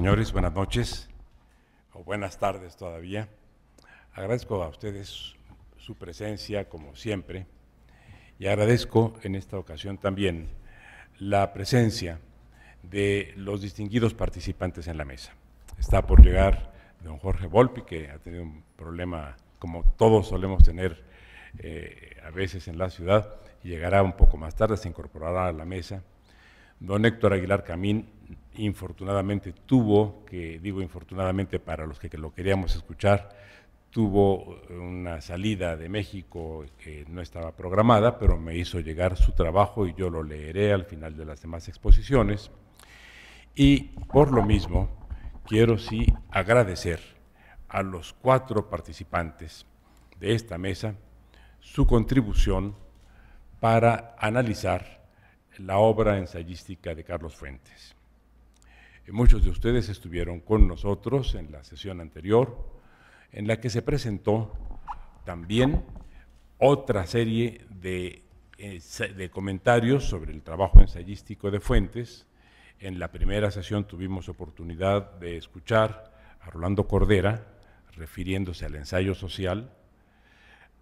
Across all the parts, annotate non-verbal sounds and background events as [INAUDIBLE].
señores, buenas noches o buenas tardes todavía. Agradezco a ustedes su presencia como siempre y agradezco en esta ocasión también la presencia de los distinguidos participantes en la mesa. Está por llegar don Jorge Volpi, que ha tenido un problema como todos solemos tener eh, a veces en la ciudad, y llegará un poco más tarde, se incorporará a la mesa. Don Héctor Aguilar Camín, infortunadamente tuvo, que digo infortunadamente para los que, lo queríamos escuchar, tuvo eh, una salida de México que no estaba programada, pero me hizo llegar su trabajo y yo lo leeré al final de las demás exposiciones. Y por lo mismo, quiero sí agradecer a los cuatro participantes de esta mesa su contribución para analizar la obra ensayística de Carlos Fuentes. Muchos de ustedes estuvieron con nosotros en la sesión anterior, en la que se presentó también otra serie eh, de, comentarios sobre el trabajo ensayístico de Fuentes. En la primera sesión tuvimos oportunidad de escuchar a Rolando Cordera, refiriéndose al ensayo social,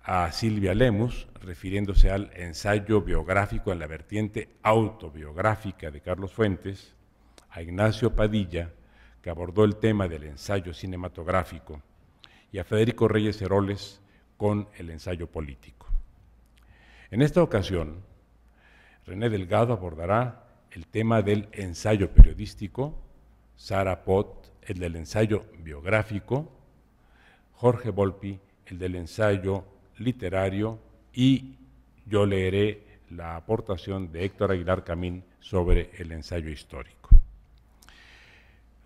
a Silvia Lemus, refiriéndose al ensayo biográfico en la vertiente autobiográfica de Carlos Fuentes, a Ignacio Padilla, que abordó el tema del ensayo cinematográfico, y a Federico Reyes Heroles con el ensayo político. En esta ocasión, René Delgado abordará el tema del ensayo periodístico, Sara Pot el del ensayo biográfico, Jorge Volpi el del ensayo literario y yo leeré la aportación de Héctor Aguilar Camín sobre el ensayo histórico.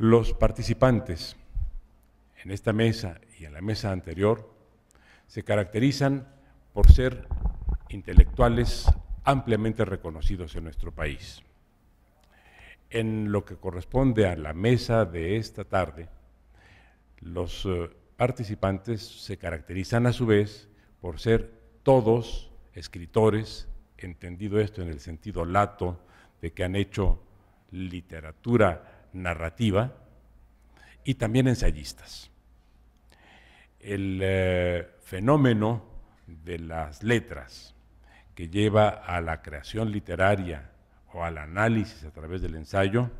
Los participantes en esta mesa y en la mesa anterior se caracterizan por ser intelectuales ampliamente reconocidos en nuestro país. En lo que corresponde a la mesa de esta tarde, los eh, participantes se caracterizan a su vez por ser todos escritores, entendido esto en el sentido lato de que han hecho literatura narrativa y también ensayistas. El eh, fenómeno de las letras que lleva a la creación literaria o al análisis a través del ensayo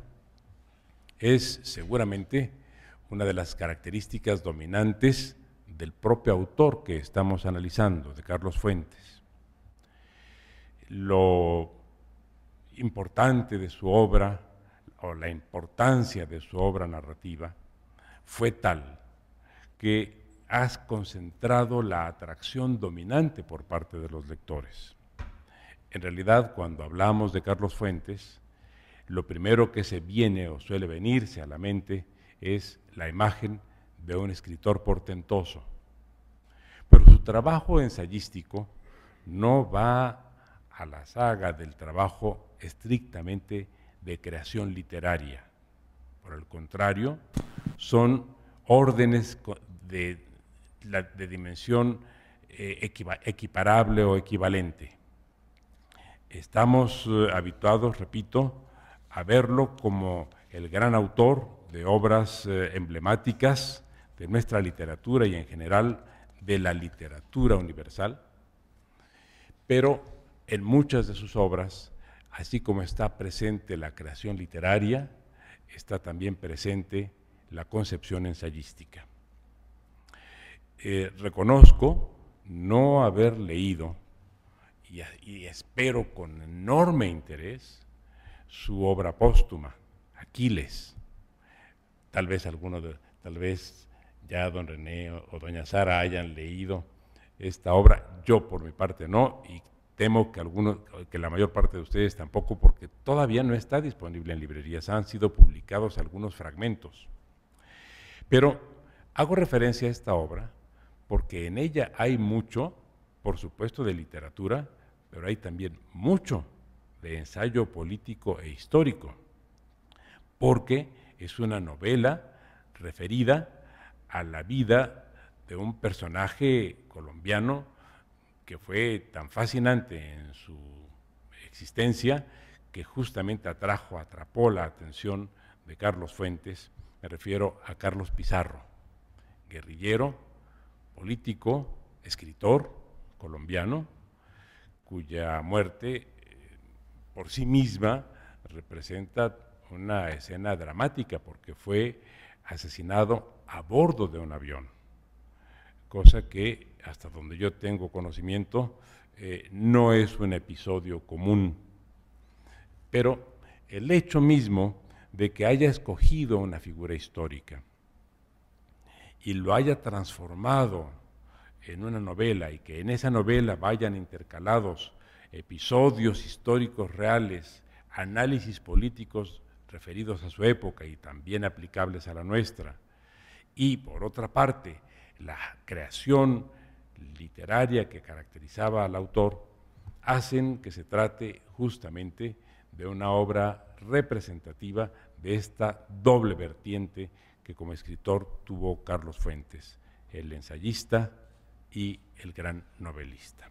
es seguramente una de las características dominantes del propio autor que estamos analizando, de Carlos Fuentes. Lo importante de su obra o la importancia de su obra narrativa fue tal que has concentrado la atracción dominante por parte de los lectores. En realidad, cuando hablamos de Carlos Fuentes, lo primero que se viene o suele venirse a la mente es la imagen de un escritor portentoso. Pero su trabajo ensayístico no va a la saga del trabajo estrictamente de creación literaria. Por el contrario, son órdenes de, dimensión eh, equiparable o equivalente. Estamos eh, habituados, repito, a verlo como el gran autor de obras eh, emblemáticas de nuestra literatura y en general de la literatura universal, pero en muchas de sus obras Así como está presente la creación literaria, está también presente la concepción ensayística. Eh, reconozco no haber leído y, espero con enorme interés su obra póstuma, Aquiles. Tal vez alguno de, tal vez ya don René o, doña Sara hayan leído esta obra, yo por mi parte no, y temo que, algunos, que la mayor parte de ustedes tampoco, porque todavía no está disponible en librerías, han sido publicados algunos fragmentos. Pero hago referencia a esta obra porque en ella hay mucho, por supuesto, de literatura, pero hay también mucho de ensayo político e histórico, porque es una novela referida a la vida de un personaje colombiano que fue tan fascinante en su existencia que justamente atrajo, atrapó la atención de Carlos Fuentes, me refiero a Carlos Pizarro, guerrillero, político, escritor colombiano, cuya muerte eh, por sí misma representa una escena dramática porque fue asesinado a bordo de un avión cosa que hasta donde yo tengo conocimiento eh, no es un episodio común. Pero el hecho mismo de que haya escogido una figura histórica y lo haya transformado en una novela y que en esa novela vayan intercalados episodios históricos reales, análisis políticos referidos a su época y también aplicables a la nuestra. Y por otra parte, la creación literaria que caracterizaba al autor, hacen que se trate justamente de una obra representativa de esta doble vertiente que como escritor tuvo Carlos Fuentes, el ensayista y el gran novelista.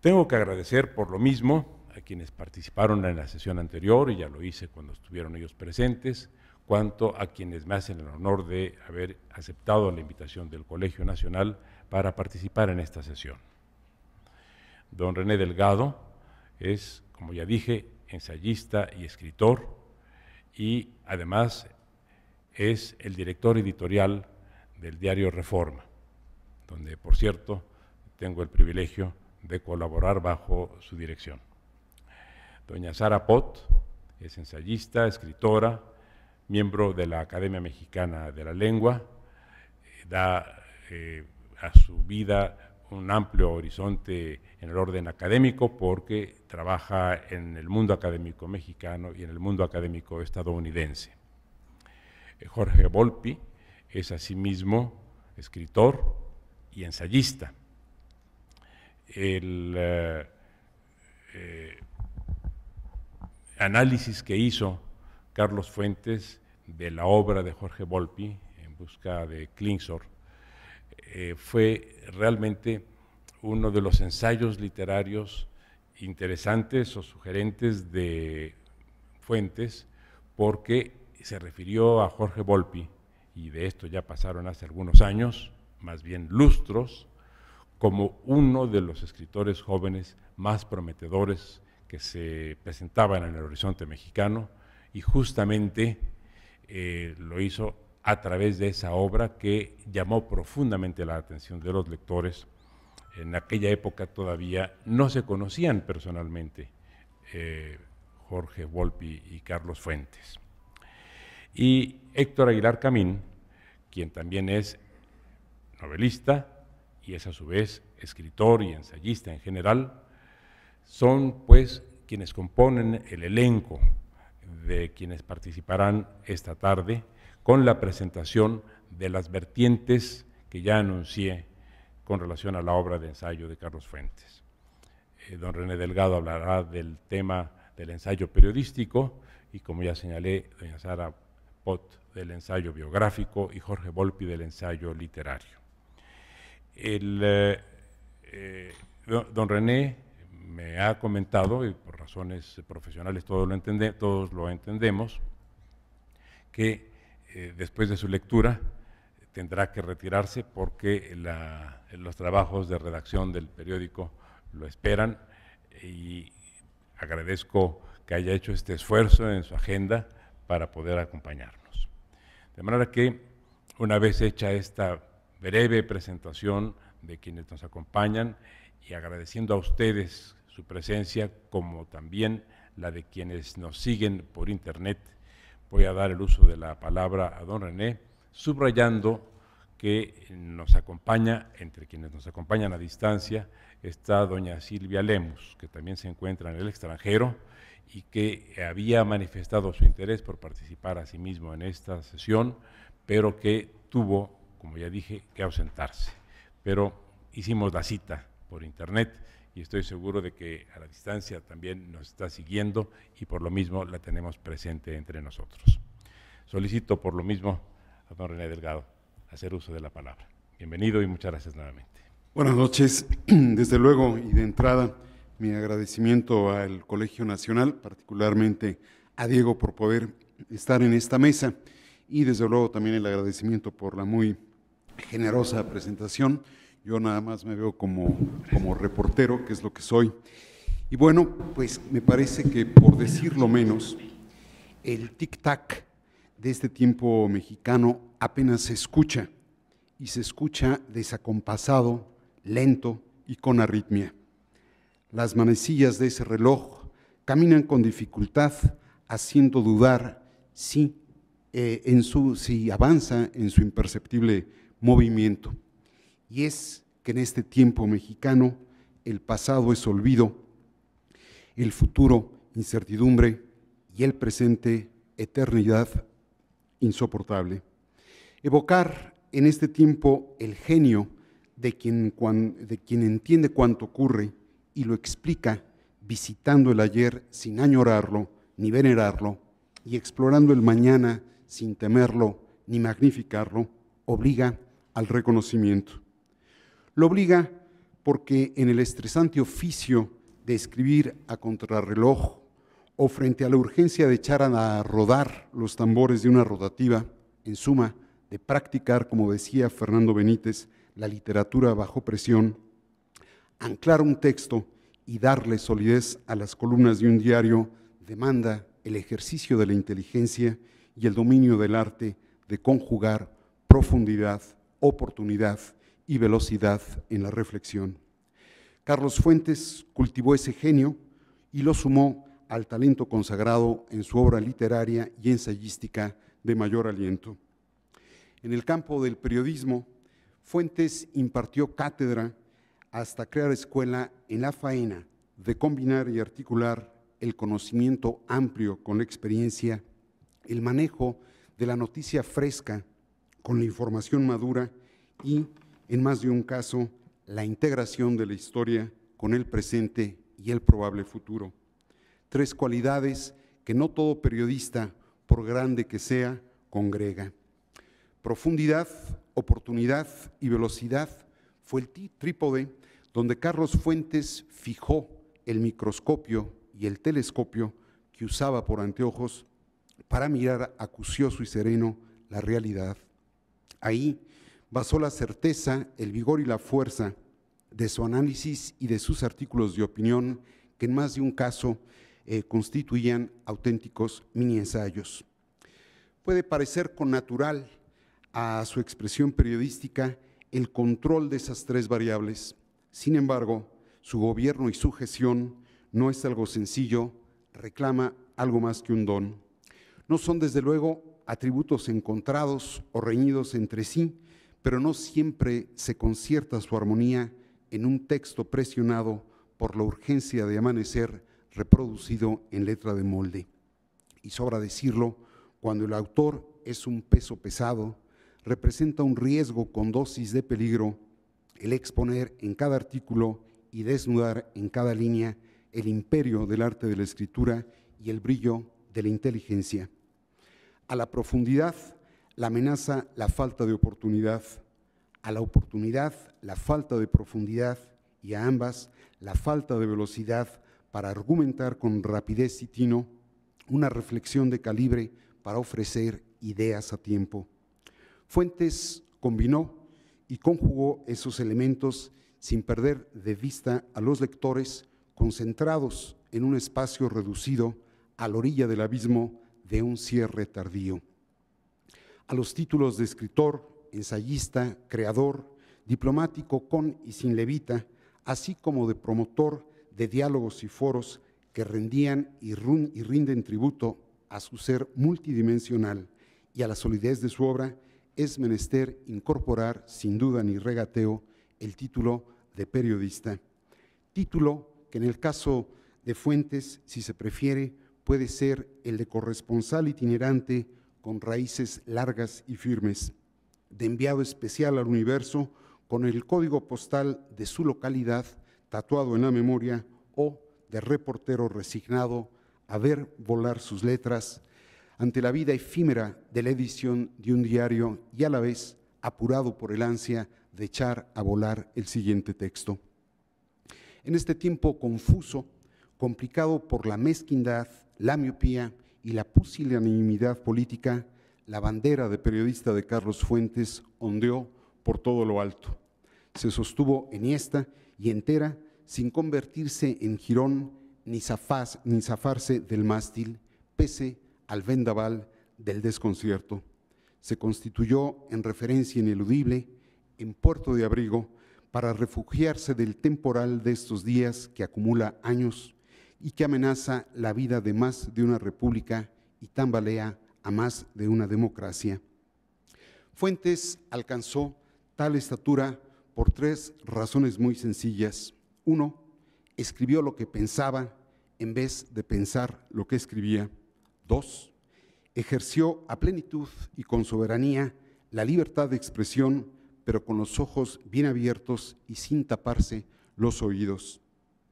Tengo que agradecer por lo mismo a quienes participaron en la sesión anterior, y ya lo hice cuando estuvieron ellos presentes, cuanto a quienes me hacen el honor de haber aceptado la invitación del Colegio Nacional para participar en esta sesión. Don René Delgado es, como ya dije, ensayista y escritor y además es el director editorial del diario Reforma, donde, por cierto, tengo el privilegio de colaborar bajo su dirección. Doña Sara Pot es ensayista, escritora, miembro de la Academia Mexicana de la Lengua, eh, da eh, a su vida un amplio horizonte en el orden académico porque trabaja en el mundo académico mexicano y en el mundo académico estadounidense. Eh, Jorge Volpi es asimismo escritor y ensayista. El análisis que hizo Carlos Fuentes de la obra de Jorge Volpi, En busca de Klingsor, eh, fue realmente uno de los ensayos literarios interesantes o sugerentes de Fuentes, porque se refirió a Jorge Volpi, y de esto ya pasaron hace algunos años, más bien lustros, como uno de los escritores jóvenes más prometedores que se presentaban en el horizonte mexicano, y justamente eh, lo hizo a través de esa obra que llamó profundamente la atención de los lectores. En aquella época todavía no se conocían personalmente eh, Jorge Volpi y Carlos Fuentes. Y Héctor Aguilar Camín, quien también es novelista y es a su vez escritor y ensayista en general, son pues quienes componen el elenco de quienes participarán esta tarde con la presentación de las vertientes que ya anuncié con relación a la obra de ensayo de Carlos Fuentes. Eh, don René Delgado hablará del tema del ensayo periodístico y como ya señalé, doña Sara Pot del ensayo biográfico y Jorge Volpi del ensayo literario. Eh, eh, don René me ha comentado, y por razones profesionales todos lo, entendemos, que eh, después de su lectura tendrá que retirarse porque los trabajos de redacción del periódico lo esperan y agradezco que haya hecho este esfuerzo en su agenda para poder acompañarnos. De manera que, una vez hecha esta breve presentación de quienes nos acompañan, y agradeciendo a ustedes su presencia, como también la de quienes nos siguen por internet, voy a dar el uso de la palabra a don René, subrayando que nos acompaña, entre quienes nos acompañan a distancia, está doña Silvia Lemus, que también se encuentra en el extranjero y que había manifestado su interés por participar a sí mismo en esta sesión, pero que tuvo, como ya dije, que ausentarse. Pero hicimos la cita por internet y estoy seguro de que a la distancia también nos está siguiendo y por lo mismo la tenemos presente entre nosotros. Solicito por lo mismo a don René Delgado hacer uso de la palabra. Bienvenido y muchas gracias nuevamente. Buenas noches. [CLEARS THROAT] Desde luego y de entrada mi agradecimiento al Colegio Nacional, particularmente a Diego por poder estar en esta mesa y desde luego también el agradecimiento por la muy generosa presentación. Yo nada más me veo como, reportero, que es lo que soy. Y bueno, pues me parece que por decirlo menos, el tic-tac de este tiempo mexicano apenas se escucha y se escucha desacompasado, lento y con arritmia. Las manecillas de ese reloj caminan con dificultad, haciendo dudar si, eh, en su, si avanza en su imperceptible movimiento. Y es que en este tiempo mexicano el pasado es olvido, el futuro incertidumbre y el presente eternidad insoportable. Evocar en este tiempo el genio de quien, de quien entiende cuanto ocurre y lo explica visitando el ayer sin añorarlo ni venerarlo y explorando el mañana sin temerlo ni magnificarlo, obliga al reconocimiento. Lo obliga porque en el estresante oficio de escribir a contrarreloj o frente a la urgencia de echar a rodar los tambores de una rotativa, en suma, de practicar, como decía Fernando Benítez, la literatura bajo presión, anclar un texto y darle solidez a las columnas de un diario demanda el ejercicio de la inteligencia y el dominio del arte de conjugar profundidad, oportunidad y velocidad en la reflexión. Carlos Fuentes cultivó ese genio y lo sumó al talento consagrado en su obra literaria y ensayística de mayor aliento. En el campo del periodismo, Fuentes impartió cátedra hasta crear escuela en la faena de combinar y articular el conocimiento amplio con la experiencia, el manejo de la noticia fresca con la información madura y en más de un caso, la integración de la historia con el presente y el probable futuro. Tres cualidades que no todo periodista, por grande que sea, congrega. Profundidad, oportunidad y velocidad fue el trípode donde Carlos Fuentes fijó el microscopio y el telescopio que usaba por anteojos para mirar acucioso y sereno la realidad. Ahí, basó la certeza, el vigor y la fuerza de su análisis y de sus artículos de opinión, que en más de un caso eh, constituían auténticos mini ensayos. Puede parecer con natural a su expresión periodística el control de esas tres variables. Sin embargo, su gobierno y su gestión no es algo sencillo, reclama algo más que un don. No son, desde luego, atributos encontrados o reñidos entre sí, pero no siempre se concierta su armonía en un texto presionado por la urgencia de amanecer reproducido en letra de molde. Y sobra decirlo, cuando el autor es un peso pesado, representa un riesgo con dosis de peligro el exponer en cada artículo y desnudar en cada línea el imperio del arte de la escritura y el brillo de la inteligencia. A la profundidad la amenaza la falta de oportunidad, a la oportunidad la falta de profundidad y a ambas la falta de velocidad para argumentar con rapidez y tino una reflexión de calibre para ofrecer ideas a tiempo. Fuentes combinó y conjugó esos elementos sin perder de vista a los lectores concentrados en un espacio reducido a la orilla del abismo de un cierre tardío a los títulos de escritor, ensayista, creador, diplomático con y sin levita, así como de promotor de diálogos y foros que rendían y, rinden tributo a su ser multidimensional y a la solidez de su obra, es menester incorporar, sin duda ni regateo, el título de periodista. Título que en el caso de Fuentes, si se prefiere, puede ser el de corresponsal itinerante con raíces largas y firmes, de enviado especial al universo con el código postal de su localidad tatuado en la memoria o de reportero resignado a ver volar sus letras ante la vida efímera de la edición de un diario y a la vez apurado por el ansia de echar a volar el siguiente texto. En este tiempo confuso, complicado por la mezquindad, la miopía y la pusilanimidad política, la bandera de periodista de Carlos Fuentes ondeó por todo lo alto. Se sostuvo esta y entera sin convertirse en jirón ni, ni zafarse del mástil, pese al vendaval del desconcierto. Se constituyó en referencia ineludible, en puerto de abrigo, para refugiarse del temporal de estos días que acumula años y que amenaza la vida de más de una república y tambalea a más de una democracia. Fuentes alcanzó tal estatura por tres razones muy sencillas. Uno, escribió lo que pensaba en vez de pensar lo que escribía. Dos, ejerció a plenitud y con soberanía la libertad de expresión, pero con los ojos bien abiertos y sin taparse los oídos.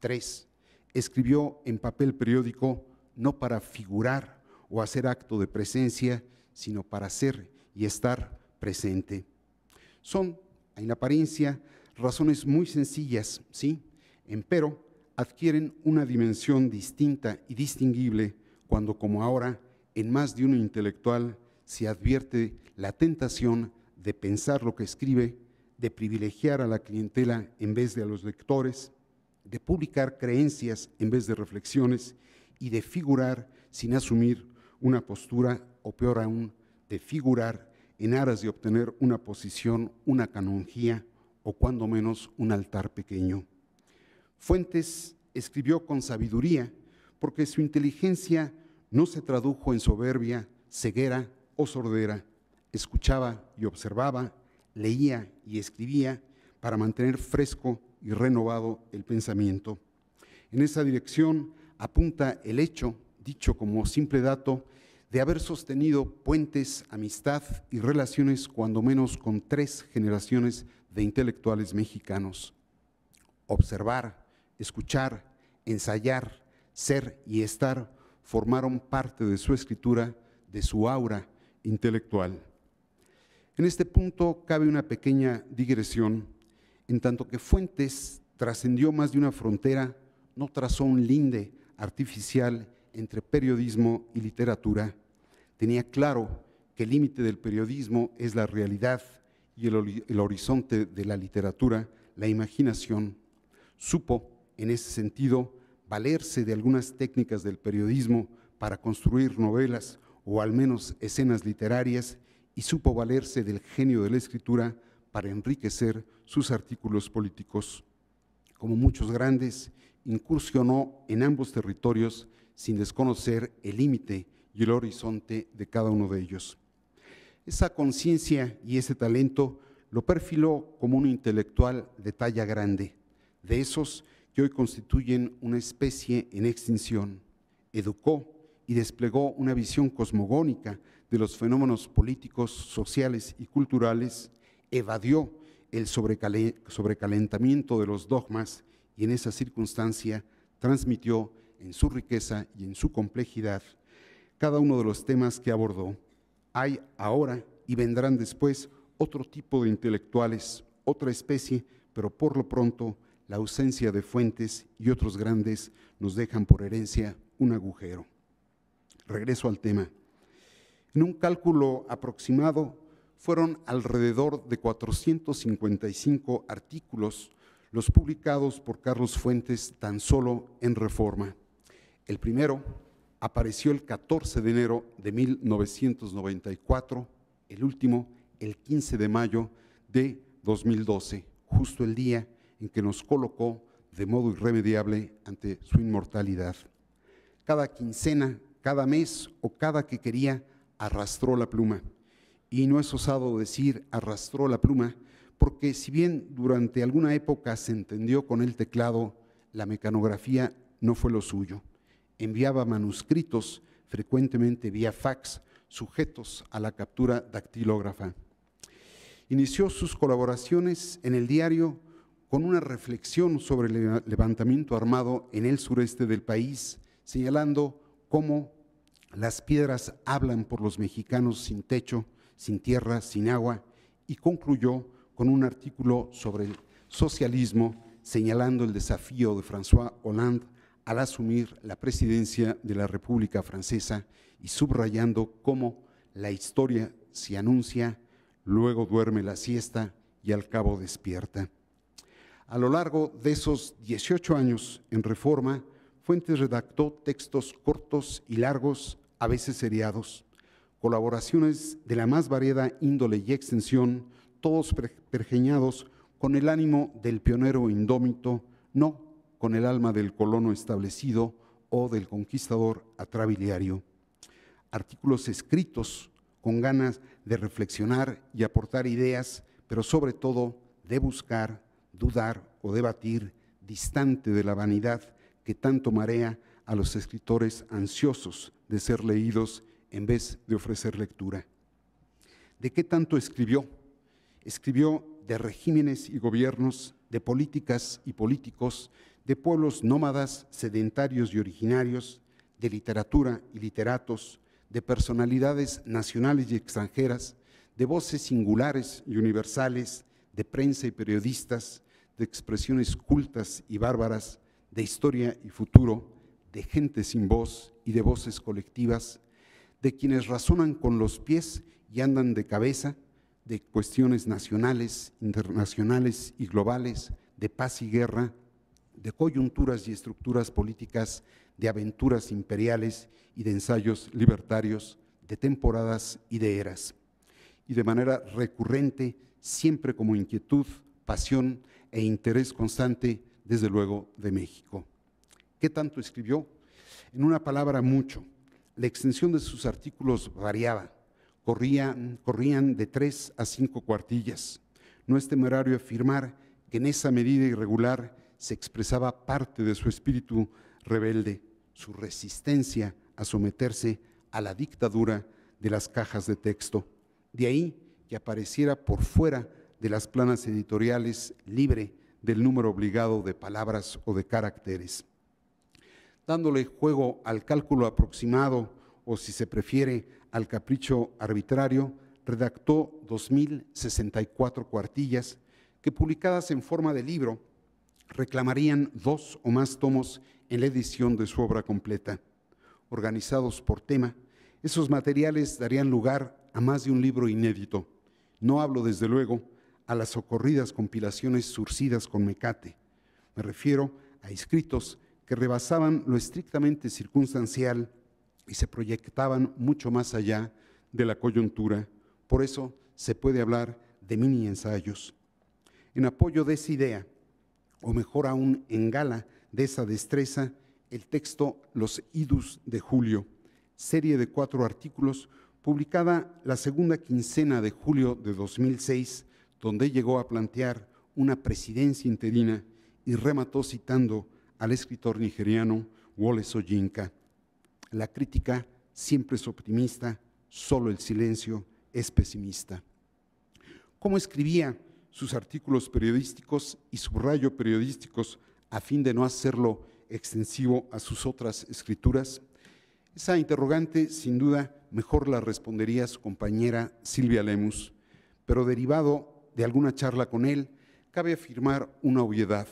Tres, escribió en papel periódico no para figurar o hacer acto de presencia, sino para ser y estar presente. Son, en apariencia, razones muy sencillas, ¿sí? Empero, adquieren una dimensión distinta y distinguible cuando, como ahora, en más de uno intelectual se advierte la tentación de pensar lo que escribe, de privilegiar a la clientela en vez de a los lectores, de publicar creencias en vez de reflexiones y de figurar sin asumir una postura o peor aún, de figurar en aras de obtener una posición, una canonjía o cuando menos un altar pequeño. Fuentes escribió con sabiduría porque su inteligencia no se tradujo en soberbia, ceguera o sordera. Escuchaba y observaba, leía y escribía para mantener fresco y renovado el pensamiento. En esa dirección apunta el hecho, dicho como simple dato, de haber sostenido puentes, amistad y relaciones cuando menos con tres generaciones de intelectuales mexicanos. Observar, escuchar, ensayar, ser y estar formaron parte de su escritura, de su aura intelectual. En este punto cabe una pequeña digresión en tanto que Fuentes trascendió más de una frontera, no trazó un linde artificial entre periodismo y literatura, tenía claro que el límite del periodismo es la realidad y el, horizonte de la literatura, la imaginación. Supo, en ese sentido, valerse de algunas técnicas del periodismo para construir novelas o al menos escenas literarias y supo valerse del genio de la escritura para enriquecer sus artículos políticos. Como muchos grandes, incursionó en ambos territorios sin desconocer el límite y el horizonte de cada uno de ellos. Esa conciencia y ese talento lo perfiló como un intelectual de talla grande, de esos que hoy constituyen una especie en extinción. Educó y desplegó una visión cosmogónica de los fenómenos políticos, sociales y culturales evadió el sobrecalentamiento de los dogmas y en esa circunstancia transmitió en su riqueza y en su complejidad cada uno de los temas que abordó. Hay ahora y vendrán después otro tipo de intelectuales, otra especie, pero por lo pronto la ausencia de fuentes y otros grandes nos dejan por herencia un agujero. Regreso al tema. En un cálculo aproximado, fueron alrededor de 455 artículos los publicados por Carlos Fuentes tan solo en Reforma. El primero apareció el 14 de enero de 1994, el último el 15 de mayo de 2012, justo el día en que nos colocó de modo irremediable ante su inmortalidad. Cada quincena, cada mes o cada que quería arrastró la pluma y no es osado decir arrastró la pluma, porque si bien durante alguna época se entendió con el teclado, la mecanografía no fue lo suyo. Enviaba manuscritos frecuentemente vía fax, sujetos a la captura dactilógrafa. Inició sus colaboraciones en el diario con una reflexión sobre el levantamiento armado en el sureste del país, señalando cómo las piedras hablan por los mexicanos sin techo, sin tierra, sin agua, y concluyó con un artículo sobre el socialismo señalando el desafío de François Hollande al asumir la presidencia de la República Francesa y subrayando cómo la historia se anuncia, luego duerme la siesta y al cabo despierta. A lo largo de esos 18 años en reforma, Fuentes redactó textos cortos y largos, a veces seriados colaboraciones de la más variada índole y extensión, todos pergeñados con el ánimo del pionero indómito, no con el alma del colono establecido o del conquistador atrabiliario. Artículos escritos con ganas de reflexionar y aportar ideas, pero sobre todo de buscar, dudar o debatir, distante de la vanidad que tanto marea a los escritores ansiosos de ser leídos en vez de ofrecer lectura. ¿De qué tanto escribió? Escribió de regímenes y gobiernos, de políticas y políticos, de pueblos nómadas, sedentarios y originarios, de literatura y literatos, de personalidades nacionales y extranjeras, de voces singulares y universales, de prensa y periodistas, de expresiones cultas y bárbaras, de historia y futuro, de gente sin voz y de voces colectivas, de quienes razonan con los pies y andan de cabeza de cuestiones nacionales, internacionales y globales, de paz y guerra, de coyunturas y estructuras políticas, de aventuras imperiales y de ensayos libertarios, de temporadas y de eras. Y de manera recurrente, siempre como inquietud, pasión e interés constante, desde luego, de México. ¿Qué tanto escribió? En una palabra, mucho la extensión de sus artículos variaba, corrían, de tres a cinco cuartillas. No es temerario afirmar que en esa medida irregular se expresaba parte de su espíritu rebelde, su resistencia a someterse a la dictadura de las cajas de texto. De ahí que apareciera por fuera de las planas editoriales libre del número obligado de palabras o de caracteres dándole juego al cálculo aproximado o, si se prefiere, al capricho arbitrario, redactó 2.064 cuartillas que publicadas en forma de libro reclamarían dos o más tomos en la edición de su obra completa. Organizados por tema, esos materiales darían lugar a más de un libro inédito. No hablo, desde luego, a las socorridas compilaciones surcidas con mecate. Me refiero a escritos que rebasaban lo estrictamente circunstancial y se proyectaban mucho más allá de la coyuntura. Por eso se puede hablar de mini ensayos. En apoyo de esa idea, o mejor aún en gala de esa destreza, el texto Los Idus de Julio, serie de cuatro artículos, publicada la segunda quincena de julio de 2006, donde llegó a plantear una presidencia interina y remató citando al escritor nigeriano Wole Soyinka, La crítica siempre es optimista, solo el silencio es pesimista. ¿Cómo escribía sus artículos periodísticos y subrayo periodísticos a fin de no hacerlo extensivo a sus otras escrituras? Esa interrogante, sin duda, mejor la respondería su compañera Silvia Lemus, pero derivado de alguna charla con él, cabe afirmar una obviedad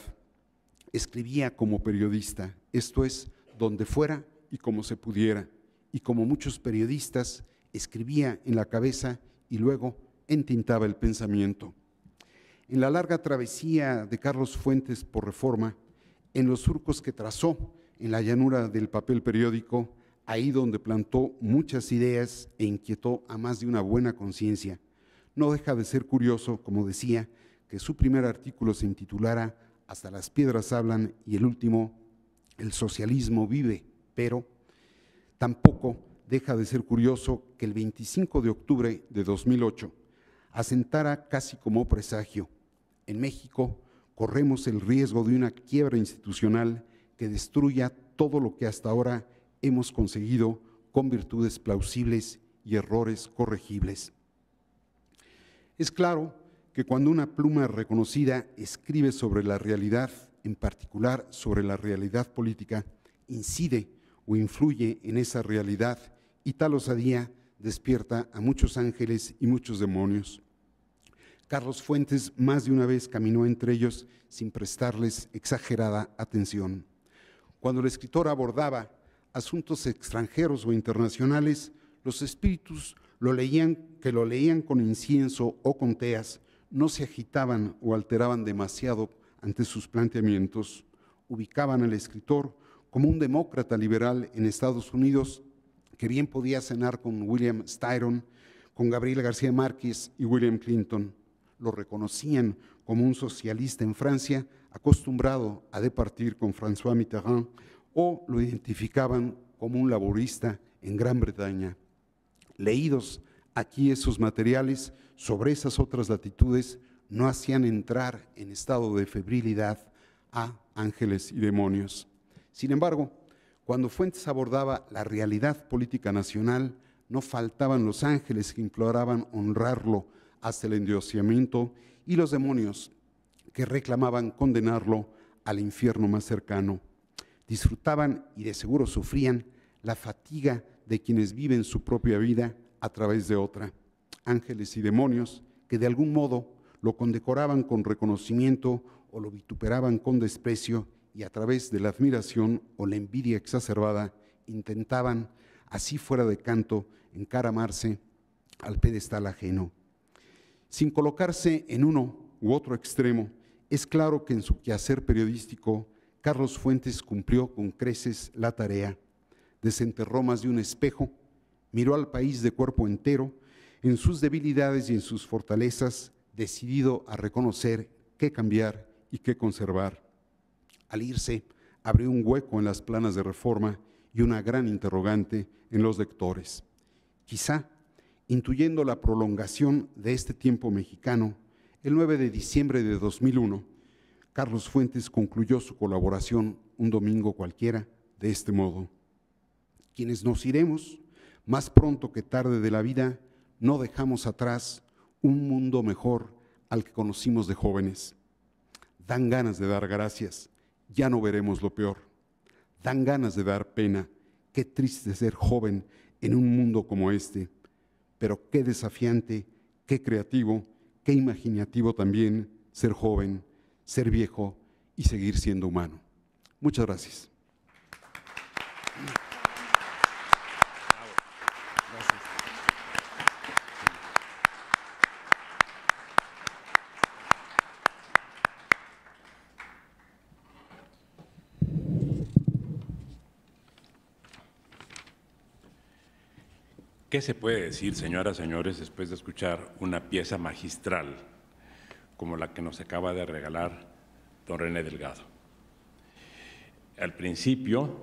escribía como periodista, esto es, donde fuera y como se pudiera, y como muchos periodistas, escribía en la cabeza y luego entintaba el pensamiento. En la larga travesía de Carlos Fuentes por reforma, en los surcos que trazó en la llanura del papel periódico, ahí donde plantó muchas ideas e inquietó a más de una buena conciencia. No deja de ser curioso, como decía, que su primer artículo se intitulara hasta las piedras hablan y el último, el socialismo vive, pero tampoco deja de ser curioso que el 25 de octubre de 2008 asentara casi como presagio. En México corremos el riesgo de una quiebra institucional que destruya todo lo que hasta ahora hemos conseguido con virtudes plausibles y errores corregibles. Es claro que cuando una pluma reconocida escribe sobre la realidad, en particular sobre la realidad política, incide o influye en esa realidad y tal osadía despierta a muchos ángeles y muchos demonios. Carlos Fuentes más de una vez caminó entre ellos sin prestarles exagerada atención. Cuando el escritor abordaba asuntos extranjeros o internacionales, los espíritus lo leían, que lo leían con incienso o con teas, no se agitaban o alteraban demasiado ante sus planteamientos, ubicaban al escritor como un demócrata liberal en Estados Unidos que bien podía cenar con William Styron, con Gabriel García Márquez y William Clinton. Lo reconocían como un socialista en Francia acostumbrado a departir con François Mitterrand o lo identificaban como un laborista en Gran Bretaña. Leídos Aquí esos materiales sobre esas otras latitudes no hacían entrar en estado de febrilidad a ángeles y demonios. Sin embargo, cuando Fuentes abordaba la realidad política nacional, no faltaban los ángeles que imploraban honrarlo hasta el endiosamiento y los demonios que reclamaban condenarlo al infierno más cercano. Disfrutaban y de seguro sufrían la fatiga de quienes viven su propia vida a través de otra, ángeles y demonios que de algún modo lo condecoraban con reconocimiento o lo vituperaban con desprecio y a través de la admiración o la envidia exacerbada intentaban, así fuera de canto, encaramarse al pedestal ajeno. Sin colocarse en uno u otro extremo, es claro que en su quehacer periodístico, Carlos Fuentes cumplió con creces la tarea. Desenterró más de un espejo Miró al país de cuerpo entero, en sus debilidades y en sus fortalezas, decidido a reconocer qué cambiar y qué conservar. Al irse, abrió un hueco en las planas de reforma y una gran interrogante en los lectores. Quizá, intuyendo la prolongación de este tiempo mexicano, el 9 de diciembre de 2001, Carlos Fuentes concluyó su colaboración un domingo cualquiera de este modo. Quienes nos iremos, más pronto que tarde de la vida, no dejamos atrás un mundo mejor al que conocimos de jóvenes. Dan ganas de dar gracias, ya no veremos lo peor. Dan ganas de dar pena, qué triste ser joven en un mundo como este, pero qué desafiante, qué creativo, qué imaginativo también ser joven, ser viejo y seguir siendo humano. Muchas gracias. ¿Qué se puede decir, señoras, y señores, después de escuchar una pieza magistral como la que nos acaba de regalar don René Delgado? Al principio,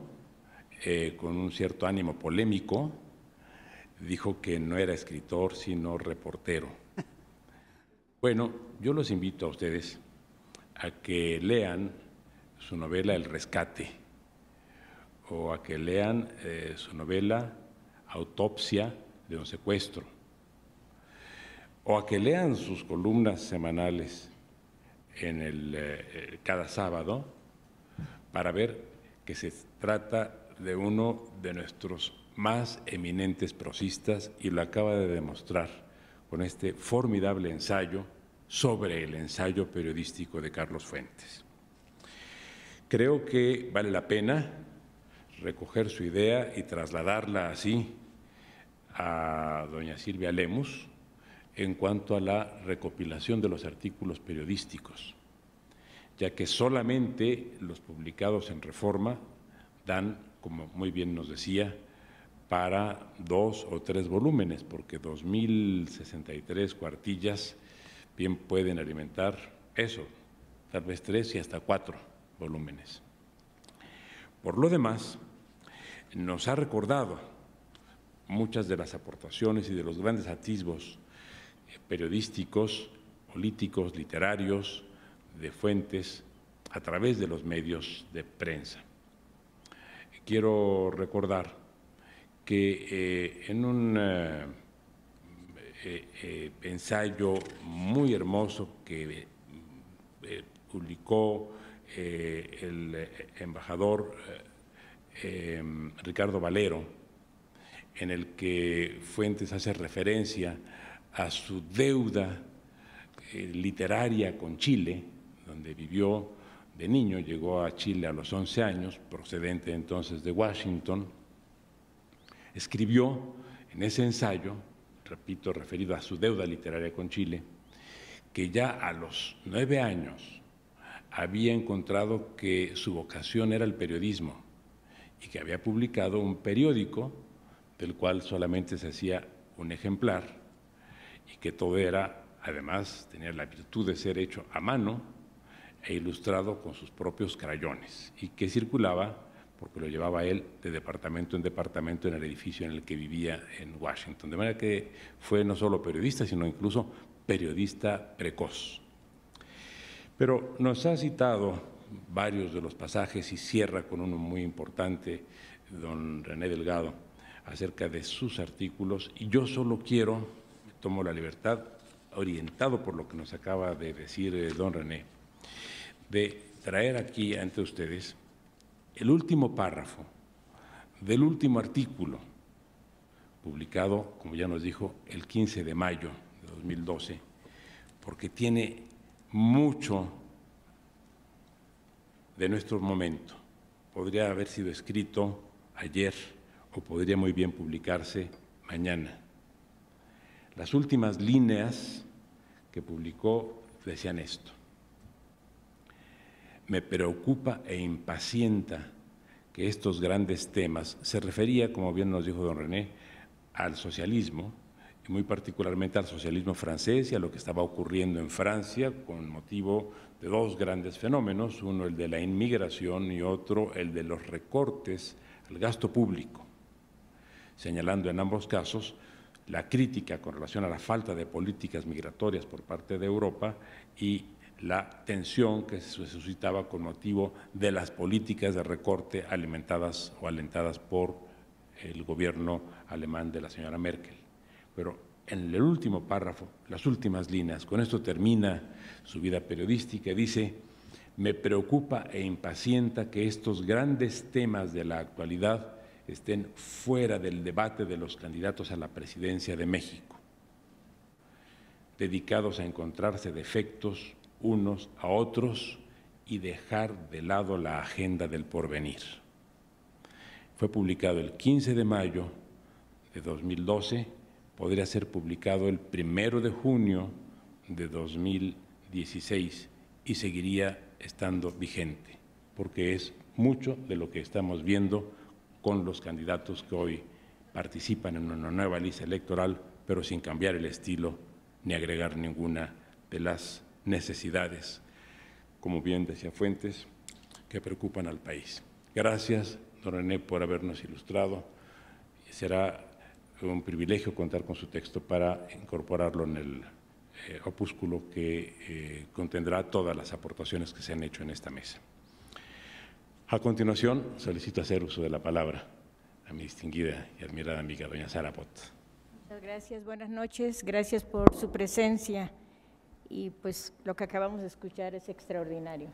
eh, con un cierto ánimo polémico, dijo que no era escritor, sino reportero. Bueno, yo los invito a ustedes a que lean su novela El Rescate o a que lean eh, su novela Autopsia de un secuestro, o a que lean sus columnas semanales en el, eh, eh, cada sábado para ver que se trata de uno de nuestros más eminentes prosistas y lo acaba de demostrar con este formidable ensayo sobre el ensayo periodístico de Carlos Fuentes. Creo que vale la pena recoger su idea y trasladarla así a doña Silvia Lemus en cuanto a la recopilación de los artículos periodísticos, ya que solamente los publicados en reforma dan, como muy bien nos decía, para dos o tres volúmenes, porque 2.063 cuartillas bien pueden alimentar eso, tal vez tres y hasta cuatro volúmenes. Por lo demás, nos ha recordado muchas de las aportaciones y de los grandes atisbos eh, periodísticos, políticos, literarios, de fuentes, a través de los medios de prensa. Quiero recordar que eh, en un eh, ensayo muy hermoso que publicó el embajador Ricardo Valero, en el que Fuentes hace referencia a su deuda eh, literaria con Chile, donde vivió de niño, llegó a Chile a los 11 años, procedente entonces de Washington, escribió en ese ensayo, repito, referido a su deuda literaria con Chile, que ya a los nueve años había encontrado que su vocación era el periodismo y que había publicado un periódico del cual solamente se hacía un ejemplar y que todo era, además, tenía la virtud de ser hecho a mano e ilustrado con sus propios crayones y que circulaba porque lo llevaba él de departamento en departamento en el edificio en el que vivía en Washington. De manera que fue no solo periodista, sino incluso periodista precoz. Pero nos ha citado varios de los pasajes y cierra con uno muy importante, don René Delgado, acerca de sus artículos y yo solo quiero, tomo la libertad, orientado por lo que nos acaba de decir eh, don René, de traer aquí ante ustedes el último párrafo del último artículo publicado, como ya nos dijo, el 15 de mayo de 2012, porque tiene mucho de nuestro momento. Podría haber sido escrito ayer, o podría muy bien publicarse mañana. Las últimas líneas que publicó decían esto. Me preocupa e impacienta que estos grandes temas, se refería, como bien nos dijo don René, al socialismo, y muy particularmente al socialismo francés y a lo que estaba ocurriendo en Francia con motivo de dos grandes fenómenos, uno el de la inmigración y otro el de los recortes al gasto público señalando en ambos casos la crítica con relación a la falta de políticas migratorias por parte de Europa y la tensión que se suscitaba con motivo de las políticas de recorte alimentadas o alentadas por el gobierno alemán de la señora Merkel. Pero en el último párrafo, las últimas líneas, con esto termina su vida periodística, dice, me preocupa e impacienta que estos grandes temas de la actualidad estén fuera del debate de los candidatos a la presidencia de México, dedicados a encontrarse defectos unos a otros y dejar de lado la agenda del porvenir. Fue publicado el 15 de mayo de 2012, podría ser publicado el 1 de junio de 2016 y seguiría estando vigente, porque es mucho de lo que estamos viendo con los candidatos que hoy participan en una nueva lista electoral, pero sin cambiar el estilo ni agregar ninguna de las necesidades, como bien decía Fuentes, que preocupan al país. Gracias, don René, por habernos ilustrado. Será un privilegio contar con su texto para incorporarlo en el eh, opúsculo que eh, contendrá todas las aportaciones que se han hecho en esta mesa. A continuación, solicito hacer uso de la palabra a mi distinguida y admirada amiga, doña Sara Muchas gracias, buenas noches, gracias por su presencia y pues lo que acabamos de escuchar es extraordinario.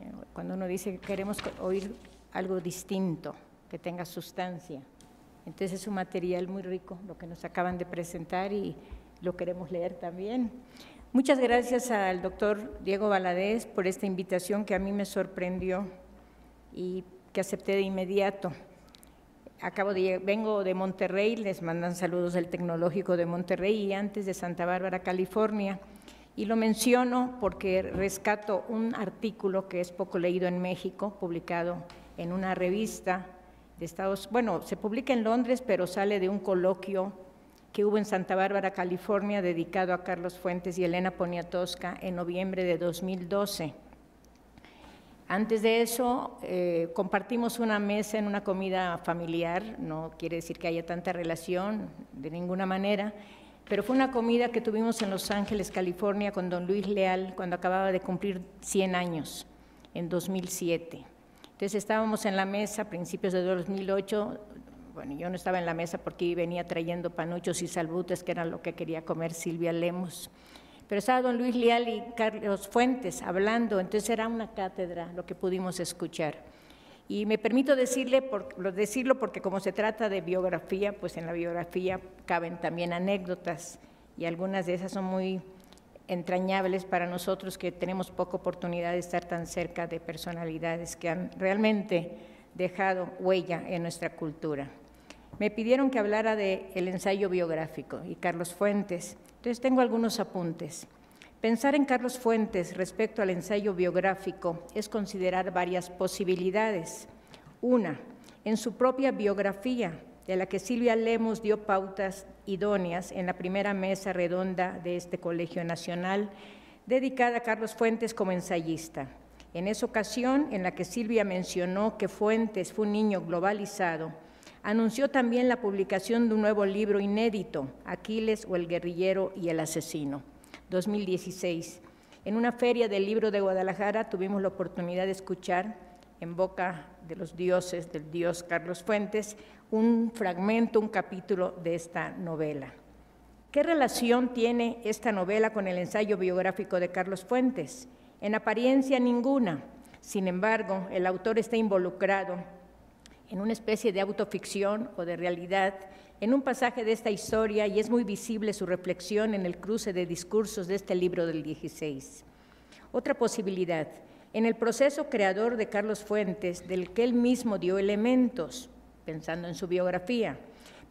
Eh, cuando uno dice que queremos oír algo distinto, que tenga sustancia, entonces es un material muy rico lo que nos acaban de presentar y lo queremos leer también. Muchas gracias al doctor Diego Valadez por esta invitación que a mí me sorprendió y que acepté de inmediato. Acabo de vengo de Monterrey, les mandan saludos del Tecnológico de Monterrey y antes de Santa Bárbara, California. Y lo menciono porque rescato un artículo que es poco leído en México, publicado en una revista de Estados, bueno, se publica en Londres, pero sale de un coloquio que hubo en Santa Bárbara, California, dedicado a Carlos Fuentes y Elena Poniatowska en noviembre de 2012. Antes de eso, eh, compartimos una mesa en una comida familiar, no quiere decir que haya tanta relación de ninguna manera, pero fue una comida que tuvimos en Los Ángeles, California, con don Luis Leal cuando acababa de cumplir 100 años, en 2007. Entonces estábamos en la mesa a principios de 2008, bueno, yo no estaba en la mesa porque venía trayendo panuchos y salbutes, que era lo que quería comer Silvia Lemos. Pero estaba don Luis Leal y Carlos Fuentes hablando, entonces era una cátedra lo que pudimos escuchar. Y me permito decirle por, decirlo porque como se trata de biografía, pues en la biografía caben también anécdotas y algunas de esas son muy entrañables para nosotros que tenemos poca oportunidad de estar tan cerca de personalidades que han realmente dejado huella en nuestra cultura. Me pidieron que hablara del el ensayo biográfico y Carlos Fuentes entonces tengo algunos apuntes. Pensar en Carlos Fuentes respecto al ensayo biográfico es considerar varias posibilidades. Una, en su propia biografía, de la que Silvia Lemos dio pautas idóneas en la primera mesa redonda de este Colegio Nacional, dedicada a Carlos Fuentes como ensayista. En esa ocasión, en la que Silvia mencionó que Fuentes fue un niño globalizado, Anunció también la publicación de un nuevo libro inédito, Aquiles o el guerrillero y el asesino, 2016. En una feria del libro de Guadalajara tuvimos la oportunidad de escuchar en boca de los dioses, del dios Carlos Fuentes, un fragmento, un capítulo de esta novela. ¿Qué relación tiene esta novela con el ensayo biográfico de Carlos Fuentes? En apariencia ninguna. Sin embargo, el autor está involucrado en una especie de autoficción o de realidad, en un pasaje de esta historia y es muy visible su reflexión en el cruce de discursos de este libro del 16. Otra posibilidad, en el proceso creador de Carlos Fuentes, del que él mismo dio elementos, pensando en su biografía,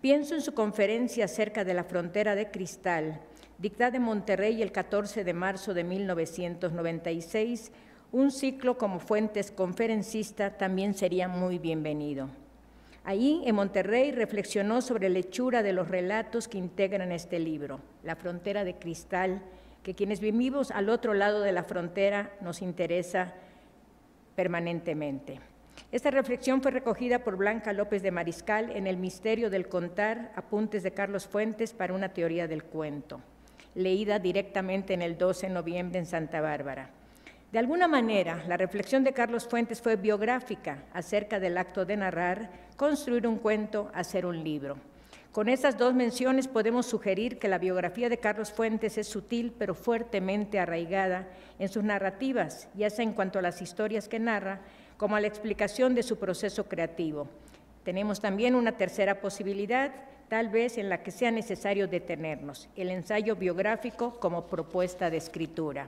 pienso en su conferencia acerca de la frontera de cristal, dictada en Monterrey el 14 de marzo de 1996, un ciclo como Fuentes conferencista también sería muy bienvenido. Allí, en Monterrey, reflexionó sobre la hechura de los relatos que integran este libro, La frontera de cristal, que quienes vivimos al otro lado de la frontera nos interesa permanentemente. Esta reflexión fue recogida por Blanca López de Mariscal en El misterio del contar, apuntes de Carlos Fuentes para una teoría del cuento, leída directamente en el 12 de noviembre en Santa Bárbara. De alguna manera, la reflexión de Carlos Fuentes fue biográfica acerca del acto de narrar, construir un cuento, hacer un libro. Con esas dos menciones podemos sugerir que la biografía de Carlos Fuentes es sutil pero fuertemente arraigada en sus narrativas, ya sea en cuanto a las historias que narra, como a la explicación de su proceso creativo. Tenemos también una tercera posibilidad, tal vez en la que sea necesario detenernos, el ensayo biográfico como propuesta de escritura.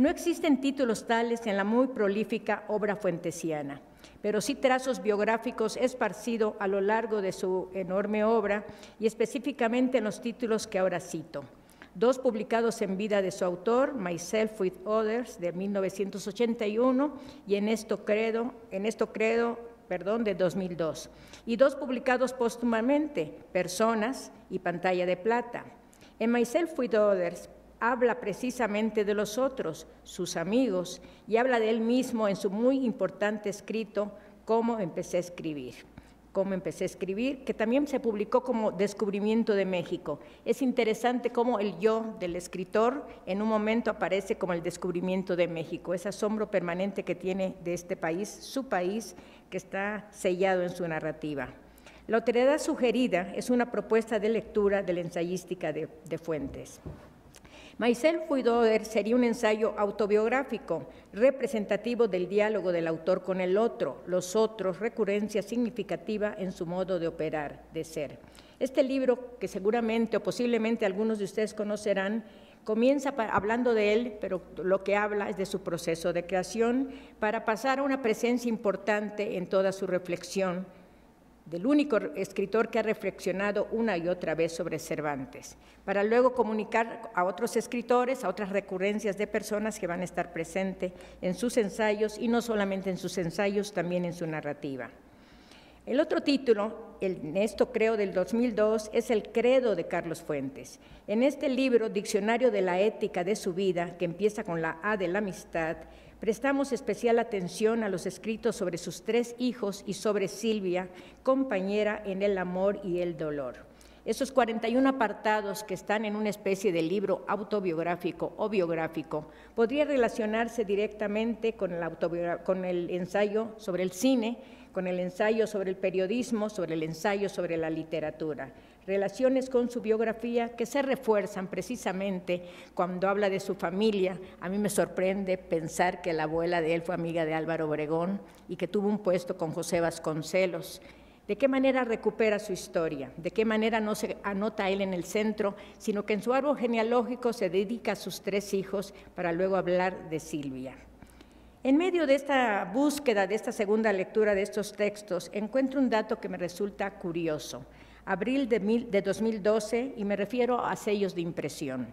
No existen títulos tales en la muy prolífica obra fuentesiana, pero sí trazos biográficos esparcidos a lo largo de su enorme obra y específicamente en los títulos que ahora cito. Dos publicados en vida de su autor, Myself with Others, de 1981, y En esto credo, en esto credo perdón, de 2002, y dos publicados póstumamente, Personas y Pantalla de Plata. En Myself with Others habla precisamente de los otros, sus amigos, y habla de él mismo en su muy importante escrito, Cómo empecé a escribir. Cómo empecé a escribir, que también se publicó como Descubrimiento de México. Es interesante cómo el yo del escritor en un momento aparece como el descubrimiento de México, ese asombro permanente que tiene de este país, su país, que está sellado en su narrativa. La autoridad sugerida es una propuesta de lectura de la ensayística de, de Fuentes. Myself with sería un ensayo autobiográfico, representativo del diálogo del autor con el otro, los otros, recurrencia significativa en su modo de operar, de ser. Este libro, que seguramente o posiblemente algunos de ustedes conocerán, comienza hablando de él, pero lo que habla es de su proceso de creación, para pasar a una presencia importante en toda su reflexión del único escritor que ha reflexionado una y otra vez sobre Cervantes, para luego comunicar a otros escritores, a otras recurrencias de personas que van a estar presentes en sus ensayos y no solamente en sus ensayos, también en su narrativa. El otro título, el esto creo del 2002, es El credo de Carlos Fuentes. En este libro, Diccionario de la Ética de su vida, que empieza con la A de la Amistad, Prestamos especial atención a los escritos sobre sus tres hijos y sobre Silvia, compañera en el amor y el dolor. Esos 41 apartados que están en una especie de libro autobiográfico o biográfico podría relacionarse directamente con el, con el ensayo sobre el cine, con el ensayo sobre el periodismo, sobre el ensayo sobre la literatura relaciones con su biografía que se refuerzan precisamente cuando habla de su familia. A mí me sorprende pensar que la abuela de él fue amiga de Álvaro Obregón y que tuvo un puesto con José Vasconcelos. ¿De qué manera recupera su historia? ¿De qué manera no se anota él en el centro, sino que en su árbol genealógico se dedica a sus tres hijos para luego hablar de Silvia? En medio de esta búsqueda, de esta segunda lectura de estos textos, encuentro un dato que me resulta curioso abril de, de 2012, y me refiero a sellos de impresión.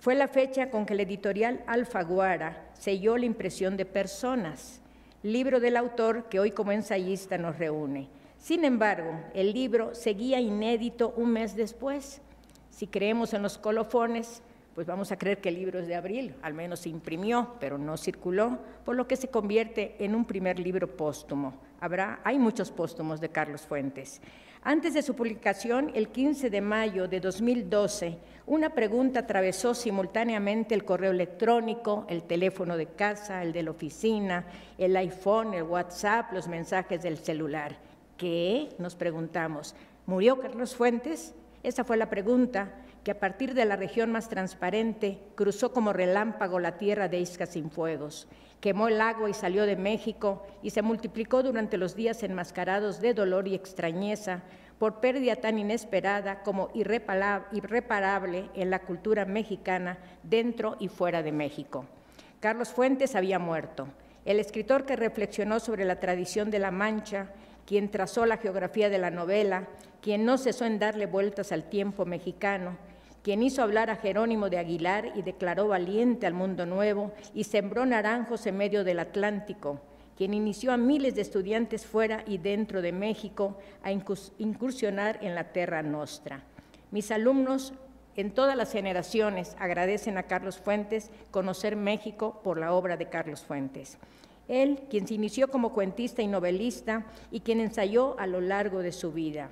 Fue la fecha con que la editorial Alfaguara selló la impresión de Personas, libro del autor que hoy como ensayista nos reúne. Sin embargo, el libro seguía inédito un mes después. Si creemos en los colofones, pues vamos a creer que el libro es de abril, al menos se imprimió, pero no circuló, por lo que se convierte en un primer libro póstumo. Habrá, hay muchos póstumos de Carlos Fuentes. Antes de su publicación, el 15 de mayo de 2012, una pregunta atravesó simultáneamente el correo electrónico, el teléfono de casa, el de la oficina, el iPhone, el WhatsApp, los mensajes del celular. ¿Qué? Nos preguntamos. ¿Murió Carlos Fuentes? Esa fue la pregunta que a partir de la región más transparente cruzó como relámpago la tierra de Isca sin fuegos, quemó el agua y salió de México y se multiplicó durante los días enmascarados de dolor y extrañeza por pérdida tan inesperada como irreparable en la cultura mexicana dentro y fuera de México. Carlos Fuentes había muerto, el escritor que reflexionó sobre la tradición de la Mancha, quien trazó la geografía de la novela, quien no cesó en darle vueltas al tiempo mexicano, quien hizo hablar a Jerónimo de Aguilar y declaró valiente al mundo nuevo y sembró naranjos en medio del Atlántico, quien inició a miles de estudiantes fuera y dentro de México a incursionar en la tierra nuestra. Mis alumnos en todas las generaciones agradecen a Carlos Fuentes conocer México por la obra de Carlos Fuentes. Él, quien se inició como cuentista y novelista y quien ensayó a lo largo de su vida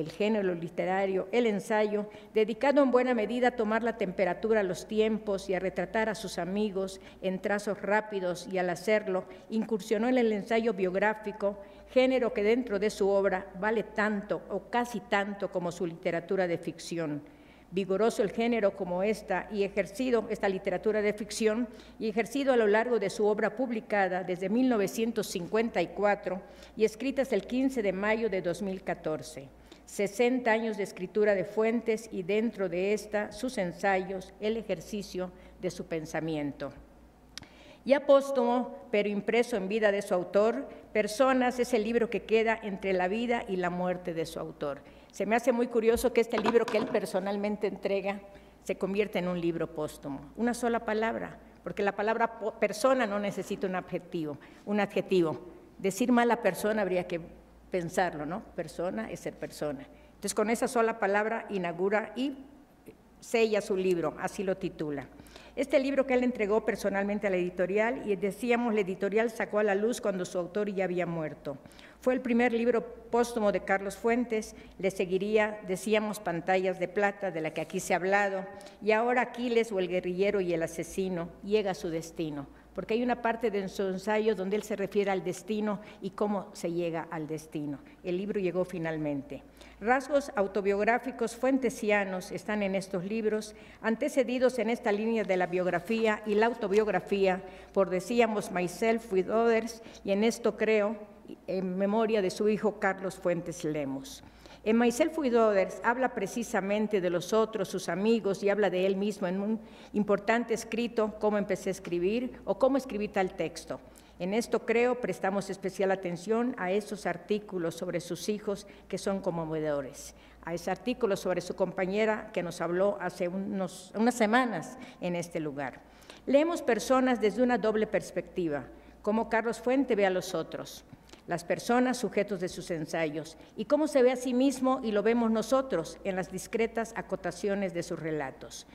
el género literario, el ensayo, dedicado en buena medida a tomar la temperatura a los tiempos y a retratar a sus amigos en trazos rápidos y al hacerlo, incursionó en el ensayo biográfico, género que dentro de su obra vale tanto o casi tanto como su literatura de ficción. Vigoroso el género como esta y ejercido esta literatura de ficción y ejercido a lo largo de su obra publicada desde 1954 y escritas el 15 de mayo de 2014. 60 años de escritura de fuentes y dentro de esta sus ensayos, el ejercicio de su pensamiento. Y apóstomo, pero impreso en vida de su autor, Personas es el libro que queda entre la vida y la muerte de su autor. Se me hace muy curioso que este libro que él personalmente entrega se convierta en un libro póstumo. Una sola palabra, porque la palabra persona no necesita un adjetivo, un adjetivo. Decir mala persona habría que pensarlo, ¿no? Persona es ser persona. Entonces, con esa sola palabra inaugura y sella su libro, así lo titula. Este libro que él entregó personalmente a la editorial, y decíamos, la editorial sacó a la luz cuando su autor ya había muerto. Fue el primer libro póstumo de Carlos Fuentes, le seguiría, decíamos, Pantallas de Plata, de la que aquí se ha hablado, y ahora Aquiles o el guerrillero y el asesino llega a su destino porque hay una parte de su ensayo donde él se refiere al destino y cómo se llega al destino. El libro llegó finalmente. Rasgos autobiográficos fuentesianos están en estos libros, antecedidos en esta línea de la biografía y la autobiografía, por decíamos Myself with Others, y en esto creo, en memoria de su hijo Carlos Fuentes Lemos. En Myself with habla precisamente de los otros, sus amigos, y habla de él mismo en un importante escrito, cómo empecé a escribir o cómo escribí tal texto. En esto creo prestamos especial atención a esos artículos sobre sus hijos que son conmovedores, a ese artículo sobre su compañera que nos habló hace unas semanas en este lugar. Leemos personas desde una doble perspectiva, como Carlos Fuente ve a los otros, las personas sujetos de sus ensayos y cómo se ve a sí mismo y lo vemos nosotros en las discretas acotaciones de sus relatos.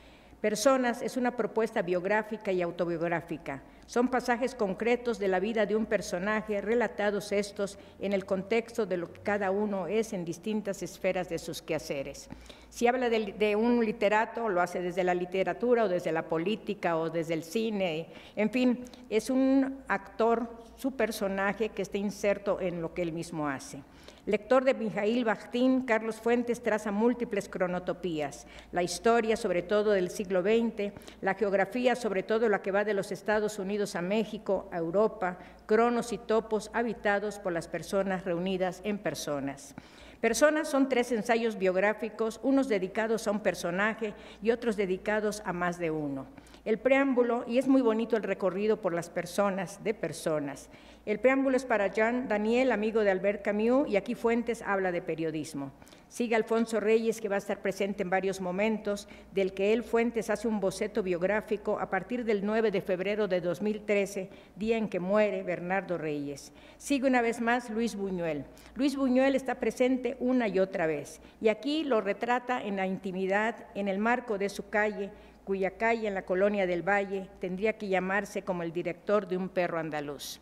Personas es una propuesta biográfica y autobiográfica. Son pasajes concretos de la vida de un personaje, relatados estos en el contexto de lo que cada uno es en distintas esferas de sus quehaceres. Si habla de, un literato, lo hace desde la literatura o desde la política o desde el cine. En fin, es un actor, su personaje que está inserto en lo que él mismo hace. Lector de Mijail Bachtín, Carlos Fuentes traza múltiples cronotopías, la historia sobre todo del siglo XX, la geografía sobre todo la que va de los Estados Unidos a México, a Europa, cronos y topos habitados por las personas reunidas en personas. Personas son tres ensayos biográficos, unos dedicados a un personaje y otros dedicados a más de uno. El preámbulo, y es muy bonito el recorrido por las personas, de personas. El preámbulo es para Jean Daniel, amigo de Albert Camus, y aquí Fuentes habla de periodismo. Sigue Alfonso Reyes, que va a estar presente en varios momentos, del que él, Fuentes, hace un boceto biográfico a partir del 9 de febrero de 2013, día en que muere Bernardo Reyes. Sigue una vez más Luis Buñuel. Luis Buñuel está presente una y otra vez, y aquí lo retrata en la intimidad, en el marco de su calle, cuya calle en la colonia del Valle tendría que llamarse como el director de un perro andaluz.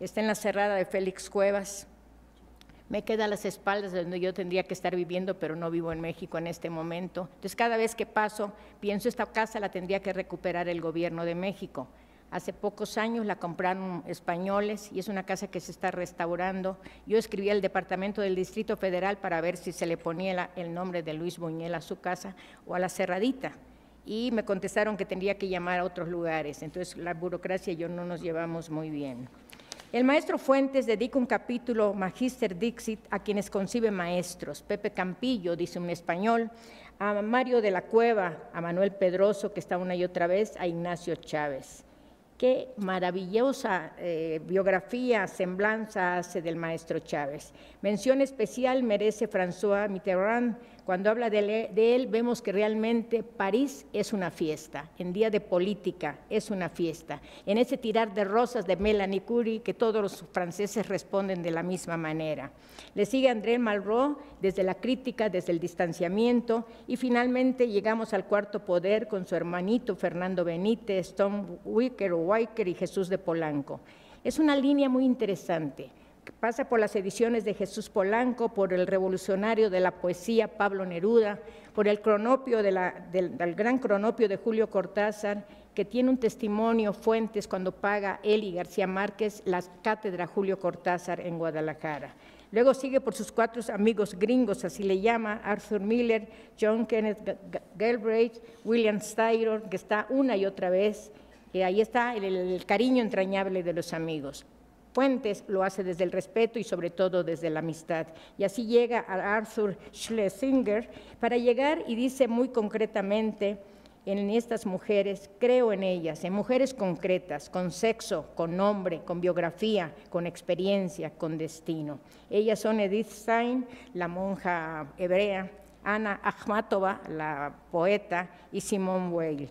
Está en la cerrada de Félix Cuevas. Me queda a las espaldas donde yo tendría que estar viviendo, pero no vivo en México en este momento. Entonces, cada vez que paso, pienso esta casa la tendría que recuperar el gobierno de México. Hace pocos años la compraron españoles y es una casa que se está restaurando. Yo escribí al Departamento del Distrito Federal para ver si se le ponía el nombre de Luis Buñuel a su casa o a la cerradita y me contestaron que tendría que llamar a otros lugares. Entonces, la burocracia y yo no nos llevamos muy bien. El maestro Fuentes dedica un capítulo, Magister Dixit, a quienes concibe maestros. Pepe Campillo, dice un español, a Mario de la Cueva, a Manuel Pedroso, que está una y otra vez, a Ignacio Chávez. Qué maravillosa eh, biografía, semblanza hace del maestro Chávez. Mención especial merece François Mitterrand, cuando habla de, él, vemos que realmente París es una fiesta, en día de política es una fiesta, en ese tirar de rosas de Melanie Curie que todos los franceses responden de la misma manera. Le sigue André Malraux desde la crítica, desde el distanciamiento y finalmente llegamos al cuarto poder con su hermanito Fernando Benítez, Tom Wicker Wicker y Jesús de Polanco. Es una línea muy interesante pasa por las ediciones de Jesús Polanco, por el revolucionario de la poesía Pablo Neruda, por el cronopio de del, gran cronopio de Julio Cortázar, que tiene un testimonio, fuentes, cuando paga él y García Márquez la cátedra Julio Cortázar en Guadalajara. Luego sigue por sus cuatro amigos gringos, así le llama, Arthur Miller, John Kenneth Galbraith, William Styron, que está una y otra vez, ahí está el cariño entrañable de los amigos lo hace desde el respeto y sobre todo desde la amistad. Y así llega a Arthur Schlesinger para llegar y dice muy concretamente, en estas mujeres, creo en ellas, en mujeres concretas, con sexo, con nombre, con biografía, con experiencia, con destino. Ellas son Edith Stein, la monja hebrea, Ana Akhmatova, la poeta, y Simone Weil.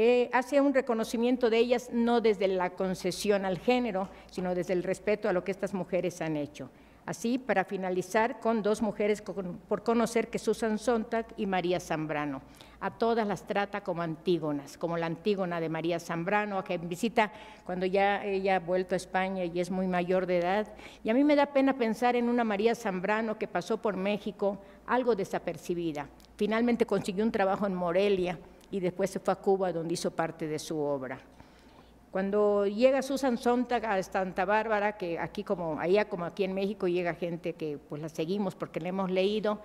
Eh, hace un reconocimiento de ellas no desde la concesión al género, sino desde el respeto a lo que estas mujeres han hecho. Así, para finalizar, con dos mujeres por conocer que Susan Sontag y María Zambrano. A todas las trata como antígonas, como la antígona de María Zambrano, a quien visita cuando ya ella ha vuelto a España y es muy mayor de edad. Y a mí me da pena pensar en una María Zambrano que pasó por México algo desapercibida. Finalmente consiguió un trabajo en Morelia y después se fue a Cuba donde hizo parte de su obra. Cuando llega Susan Sontag a Santa Bárbara, que aquí como allá como aquí en México llega gente que pues la seguimos porque la hemos leído,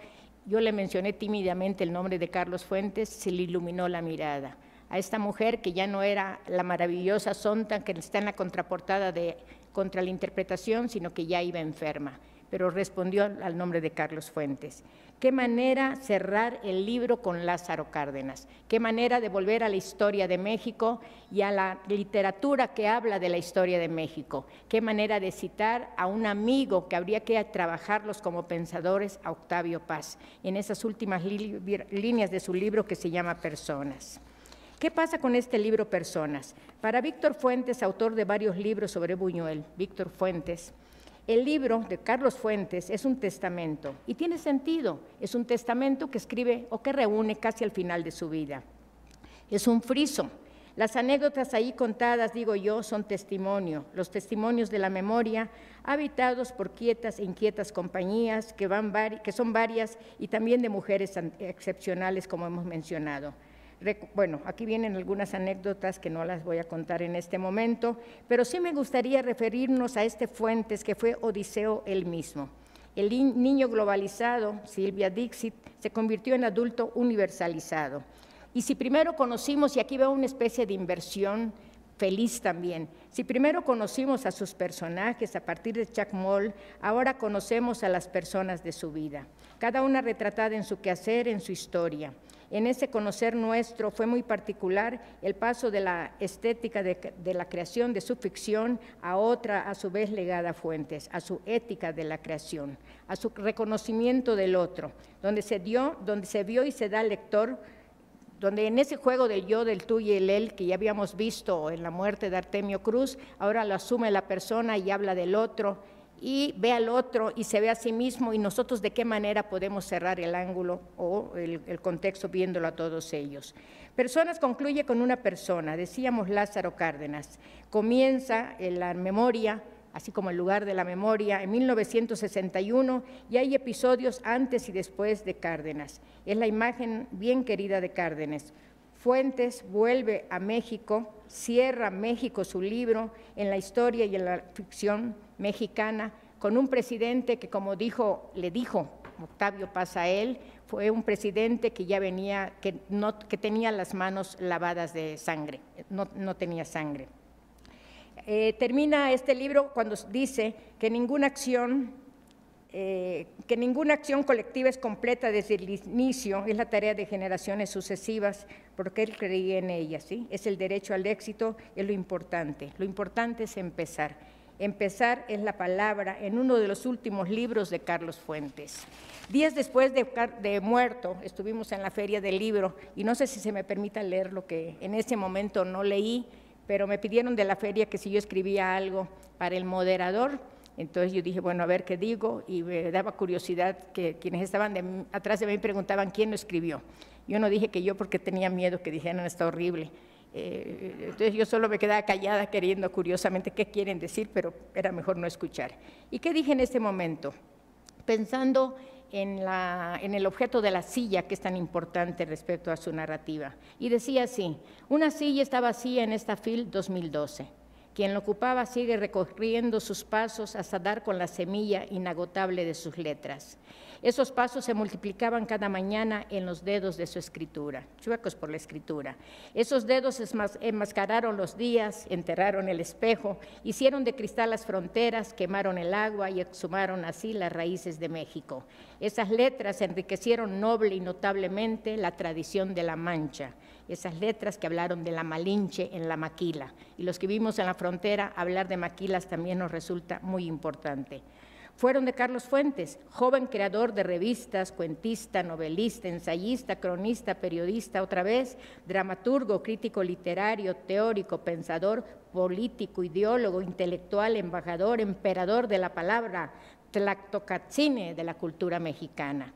yo le mencioné tímidamente el nombre de Carlos Fuentes, se le iluminó la mirada. A esta mujer que ya no era la maravillosa Sontag que está en la contraportada de contra la interpretación, sino que ya iba enferma pero respondió al nombre de Carlos Fuentes. Qué manera cerrar el libro con Lázaro Cárdenas, qué manera de volver a la historia de México y a la literatura que habla de la historia de México, qué manera de citar a un amigo que habría que trabajarlos como pensadores, a Octavio Paz, en esas últimas líneas de su libro que se llama Personas. ¿Qué pasa con este libro Personas? Para Víctor Fuentes, autor de varios libros sobre Buñuel, Víctor Fuentes, el libro de Carlos Fuentes es un testamento y tiene sentido, es un testamento que escribe o que reúne casi al final de su vida. Es un friso. Las anécdotas ahí contadas, digo yo, son testimonio, los testimonios de la memoria, habitados por quietas e inquietas compañías, que, van que son varias, y también de mujeres excepcionales, como hemos mencionado bueno, aquí vienen algunas anécdotas que no las voy a contar en este momento, pero sí me gustaría referirnos a este Fuentes que fue Odiseo el mismo. El niño globalizado, Silvia Dixit, se convirtió en adulto universalizado. Y si primero conocimos, y aquí veo una especie de inversión feliz también, si primero conocimos a sus personajes a partir de Chuck Moll, ahora conocemos a las personas de su vida, cada una retratada en su quehacer, en su historia. En ese conocer nuestro fue muy particular el paso de la estética de, la creación de su ficción a otra, a su vez legada a Fuentes, a su ética de la creación, a su reconocimiento del otro, donde se dio, donde se vio y se da al lector donde en ese juego del yo, del tú y el él que ya habíamos visto en la muerte de Artemio Cruz, ahora lo asume la persona y habla del otro, y ve al otro y se ve a sí mismo y nosotros de qué manera podemos cerrar el ángulo o el, contexto viéndolo a todos ellos. Personas concluye con una persona, decíamos Lázaro Cárdenas, comienza en la memoria así como el lugar de la memoria, en 1961 y hay episodios antes y después de Cárdenas. Es la imagen bien querida de Cárdenas. Fuentes vuelve a México, cierra México su libro en la historia y en la ficción mexicana con un presidente que, como dijo, le dijo Octavio Paz a él, fue un presidente que ya venía, que, no, que tenía las manos lavadas de sangre, no, tenía sangre. Eh, termina este libro cuando dice que ninguna acción eh, que ninguna acción colectiva es completa desde el inicio, es la tarea de generaciones sucesivas, porque él creía en ella, ¿sí? Es el derecho al éxito, es lo importante. Lo importante es empezar. Empezar es la palabra en uno de los últimos libros de Carlos Fuentes. Días después de, de muerto, estuvimos en la feria del libro, y no sé si se me permita leer lo que en ese momento no leí, pero me pidieron de la feria que si yo escribía algo para el moderador, entonces yo dije, bueno, a ver qué digo, y me daba curiosidad que quienes estaban atrás de mí preguntaban quién lo escribió. Yo no dije que yo porque tenía miedo que dijeran está horrible. Eh, entonces yo solo me quedaba callada queriendo curiosamente qué quieren decir, pero era mejor no escuchar. ¿Y qué dije en este momento? Pensando en, el objeto de la silla que es tan importante respecto a su narrativa. Y decía así, una silla estaba vacía en esta FIL 2012. Quien lo ocupaba sigue recorriendo sus pasos hasta dar con la semilla inagotable de sus letras. Esos pasos se multiplicaban cada mañana en los dedos de su escritura, chuecos por la escritura. Esos dedos enmascararon los días, enterraron el espejo, hicieron de cristal las fronteras, quemaron el agua y exhumaron así las raíces de México. Esas letras enriquecieron noble y notablemente la tradición de la Mancha esas letras que hablaron de la Malinche en la Maquila. Y los que vimos en la frontera, hablar de Maquilas también nos resulta muy importante. Fueron de Carlos Fuentes, joven creador de revistas, cuentista, novelista, ensayista, cronista, periodista, otra vez, dramaturgo, crítico literario, teórico, pensador, político, ideólogo, intelectual, embajador, emperador de la palabra, tlactocatzine de la cultura mexicana.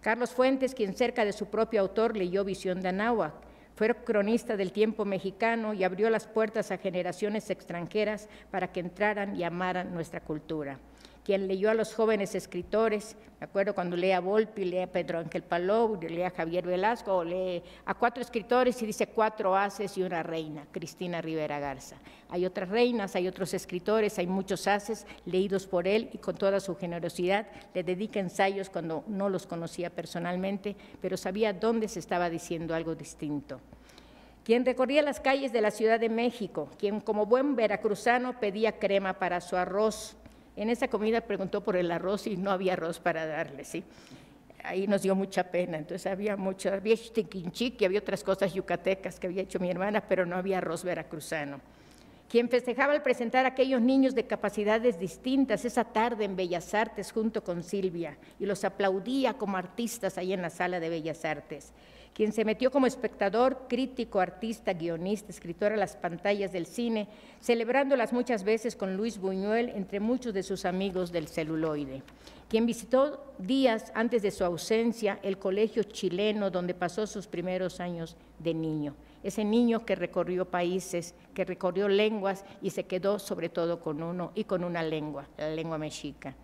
Carlos Fuentes, quien cerca de su propio autor leyó Visión de Anáhuac, fue cronista del tiempo mexicano y abrió las puertas a generaciones extranjeras para que entraran y amaran nuestra cultura quien leyó a los jóvenes escritores, me acuerdo cuando lee a Volpi, lee a Pedro Ángel Palou, lee a Javier Velasco, lee a cuatro escritores y dice cuatro haces y una reina, Cristina Rivera Garza. Hay otras reinas, hay otros escritores, hay muchos haces leídos por él y con toda su generosidad le dedica ensayos cuando no los conocía personalmente, pero sabía dónde se estaba diciendo algo distinto quien recorría las calles de la Ciudad de México, quien como buen veracruzano pedía crema para su arroz, en esa comida preguntó por el arroz y no había arroz para darle, ¿sí? Ahí nos dio mucha pena, entonces había mucho, había y había otras cosas yucatecas que había hecho mi hermana, pero no había arroz veracruzano. Quien festejaba al presentar a aquellos niños de capacidades distintas esa tarde en Bellas Artes junto con Silvia y los aplaudía como artistas ahí en la sala de Bellas Artes quien se metió como espectador, crítico, artista, guionista, escritor a las pantallas del cine, celebrándolas muchas veces con Luis Buñuel entre muchos de sus amigos del celuloide, quien visitó días antes de su ausencia el colegio chileno donde pasó sus primeros años de niño. Ese niño que recorrió países, que recorrió lenguas y se quedó sobre todo con uno y con una lengua, la lengua mexica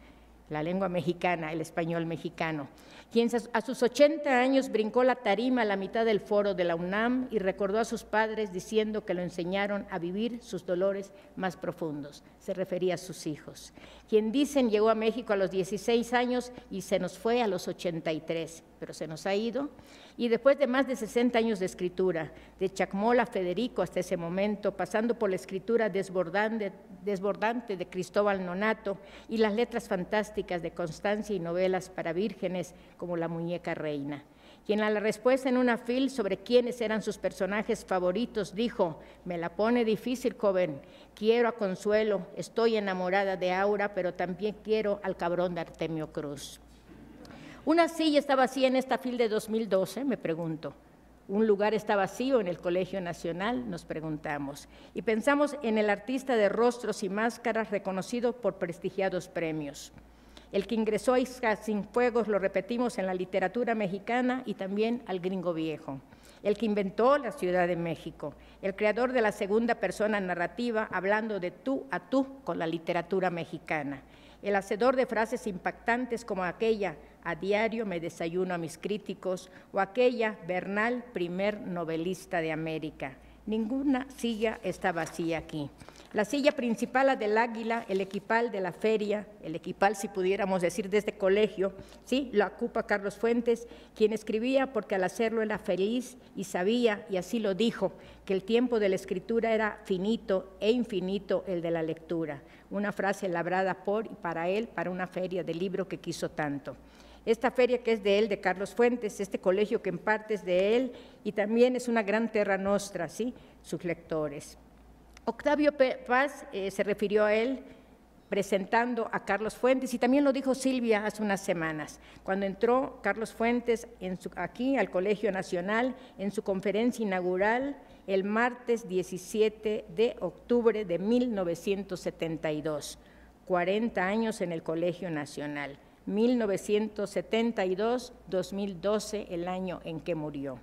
la lengua mexicana, el español mexicano, quien a sus 80 años brincó la tarima a la mitad del foro de la UNAM y recordó a sus padres diciendo que lo enseñaron a vivir sus dolores más profundos. Se refería a sus hijos, quien dicen llegó a México a los 16 años y se nos fue a los 83, pero se nos ha ido y después de más de 60 años de escritura, de Chacmola Federico hasta ese momento, pasando por la escritura desbordante, desbordante de Cristóbal Nonato y las letras fantásticas de Constancia y novelas para vírgenes como La Muñeca Reina quien a la respuesta en una fil sobre quiénes eran sus personajes favoritos dijo, me la pone difícil, joven, quiero a Consuelo, estoy enamorada de Aura, pero también quiero al cabrón de Artemio Cruz. Una silla está vacía en esta fil de 2012, me pregunto. Un lugar está vacío en el Colegio Nacional, nos preguntamos. Y pensamos en el artista de rostros y máscaras reconocido por prestigiados premios. El que ingresó a Isca sin fuegos, lo repetimos, en la literatura mexicana y también al gringo viejo. El que inventó la Ciudad de México, el creador de la segunda persona narrativa, hablando de tú a tú con la literatura mexicana. El hacedor de frases impactantes como aquella, a diario me desayuno a mis críticos o aquella Bernal, primer novelista de América. Ninguna silla está vacía aquí. La silla principal, la del águila, el equipal de la feria, el equipal, si pudiéramos decir, desde este colegio, sí, la ocupa Carlos Fuentes, quien escribía porque al hacerlo era feliz y sabía, y así lo dijo, que el tiempo de la escritura era finito e infinito el de la lectura. Una frase labrada por y para él, para una feria de libro que quiso tanto esta feria que es de él, de Carlos Fuentes, este colegio que en parte es de él y también es una gran terra nuestra, ¿sí? sus lectores. Octavio Paz eh, se refirió a él presentando a Carlos Fuentes y también lo dijo Silvia hace unas semanas, cuando entró Carlos Fuentes aquí al Colegio Nacional en su conferencia inaugural el martes 17 de octubre de 1972, 40 años en el Colegio Nacional. 1972-2012, el año en que murió.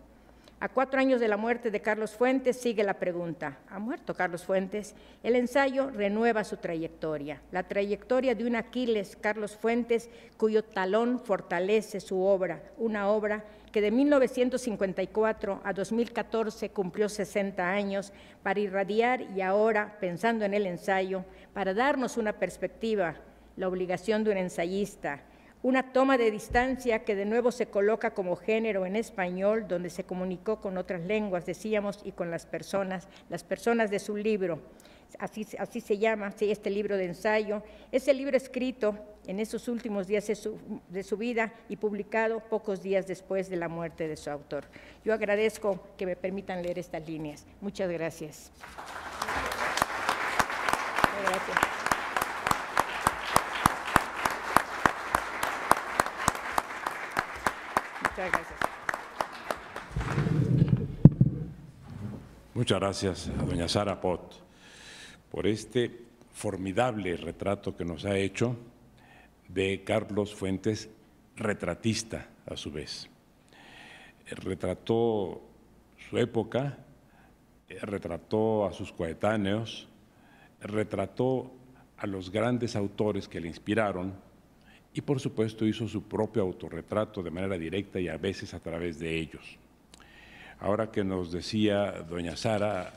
A cuatro años de la muerte de Carlos Fuentes sigue la pregunta, ¿ha muerto Carlos Fuentes? El ensayo renueva su trayectoria, la trayectoria de un Aquiles, Carlos Fuentes, cuyo talón fortalece su obra, una obra que de 1954 a 2014 cumplió 60 años para irradiar y ahora, pensando en el ensayo, para darnos una perspectiva, la obligación de un ensayista, una toma de distancia que de nuevo se coloca como género en español, donde se comunicó con otras lenguas, decíamos, y con las personas, las personas de su libro. Así, se llama sí, este libro de ensayo. es el libro escrito en esos últimos días de su, vida y publicado pocos días después de la muerte de su autor. Yo agradezco que me permitan leer estas líneas. Muchas gracias. Muchas gracias. a doña Sara Pot por este formidable retrato que nos ha hecho de Carlos Fuentes, retratista a su vez. Retrató su época, retrató a sus coetáneos, retrató a los grandes autores que le inspiraron y por supuesto hizo su propio autorretrato de manera directa y a veces a través de ellos. Ahora que nos decía doña Sara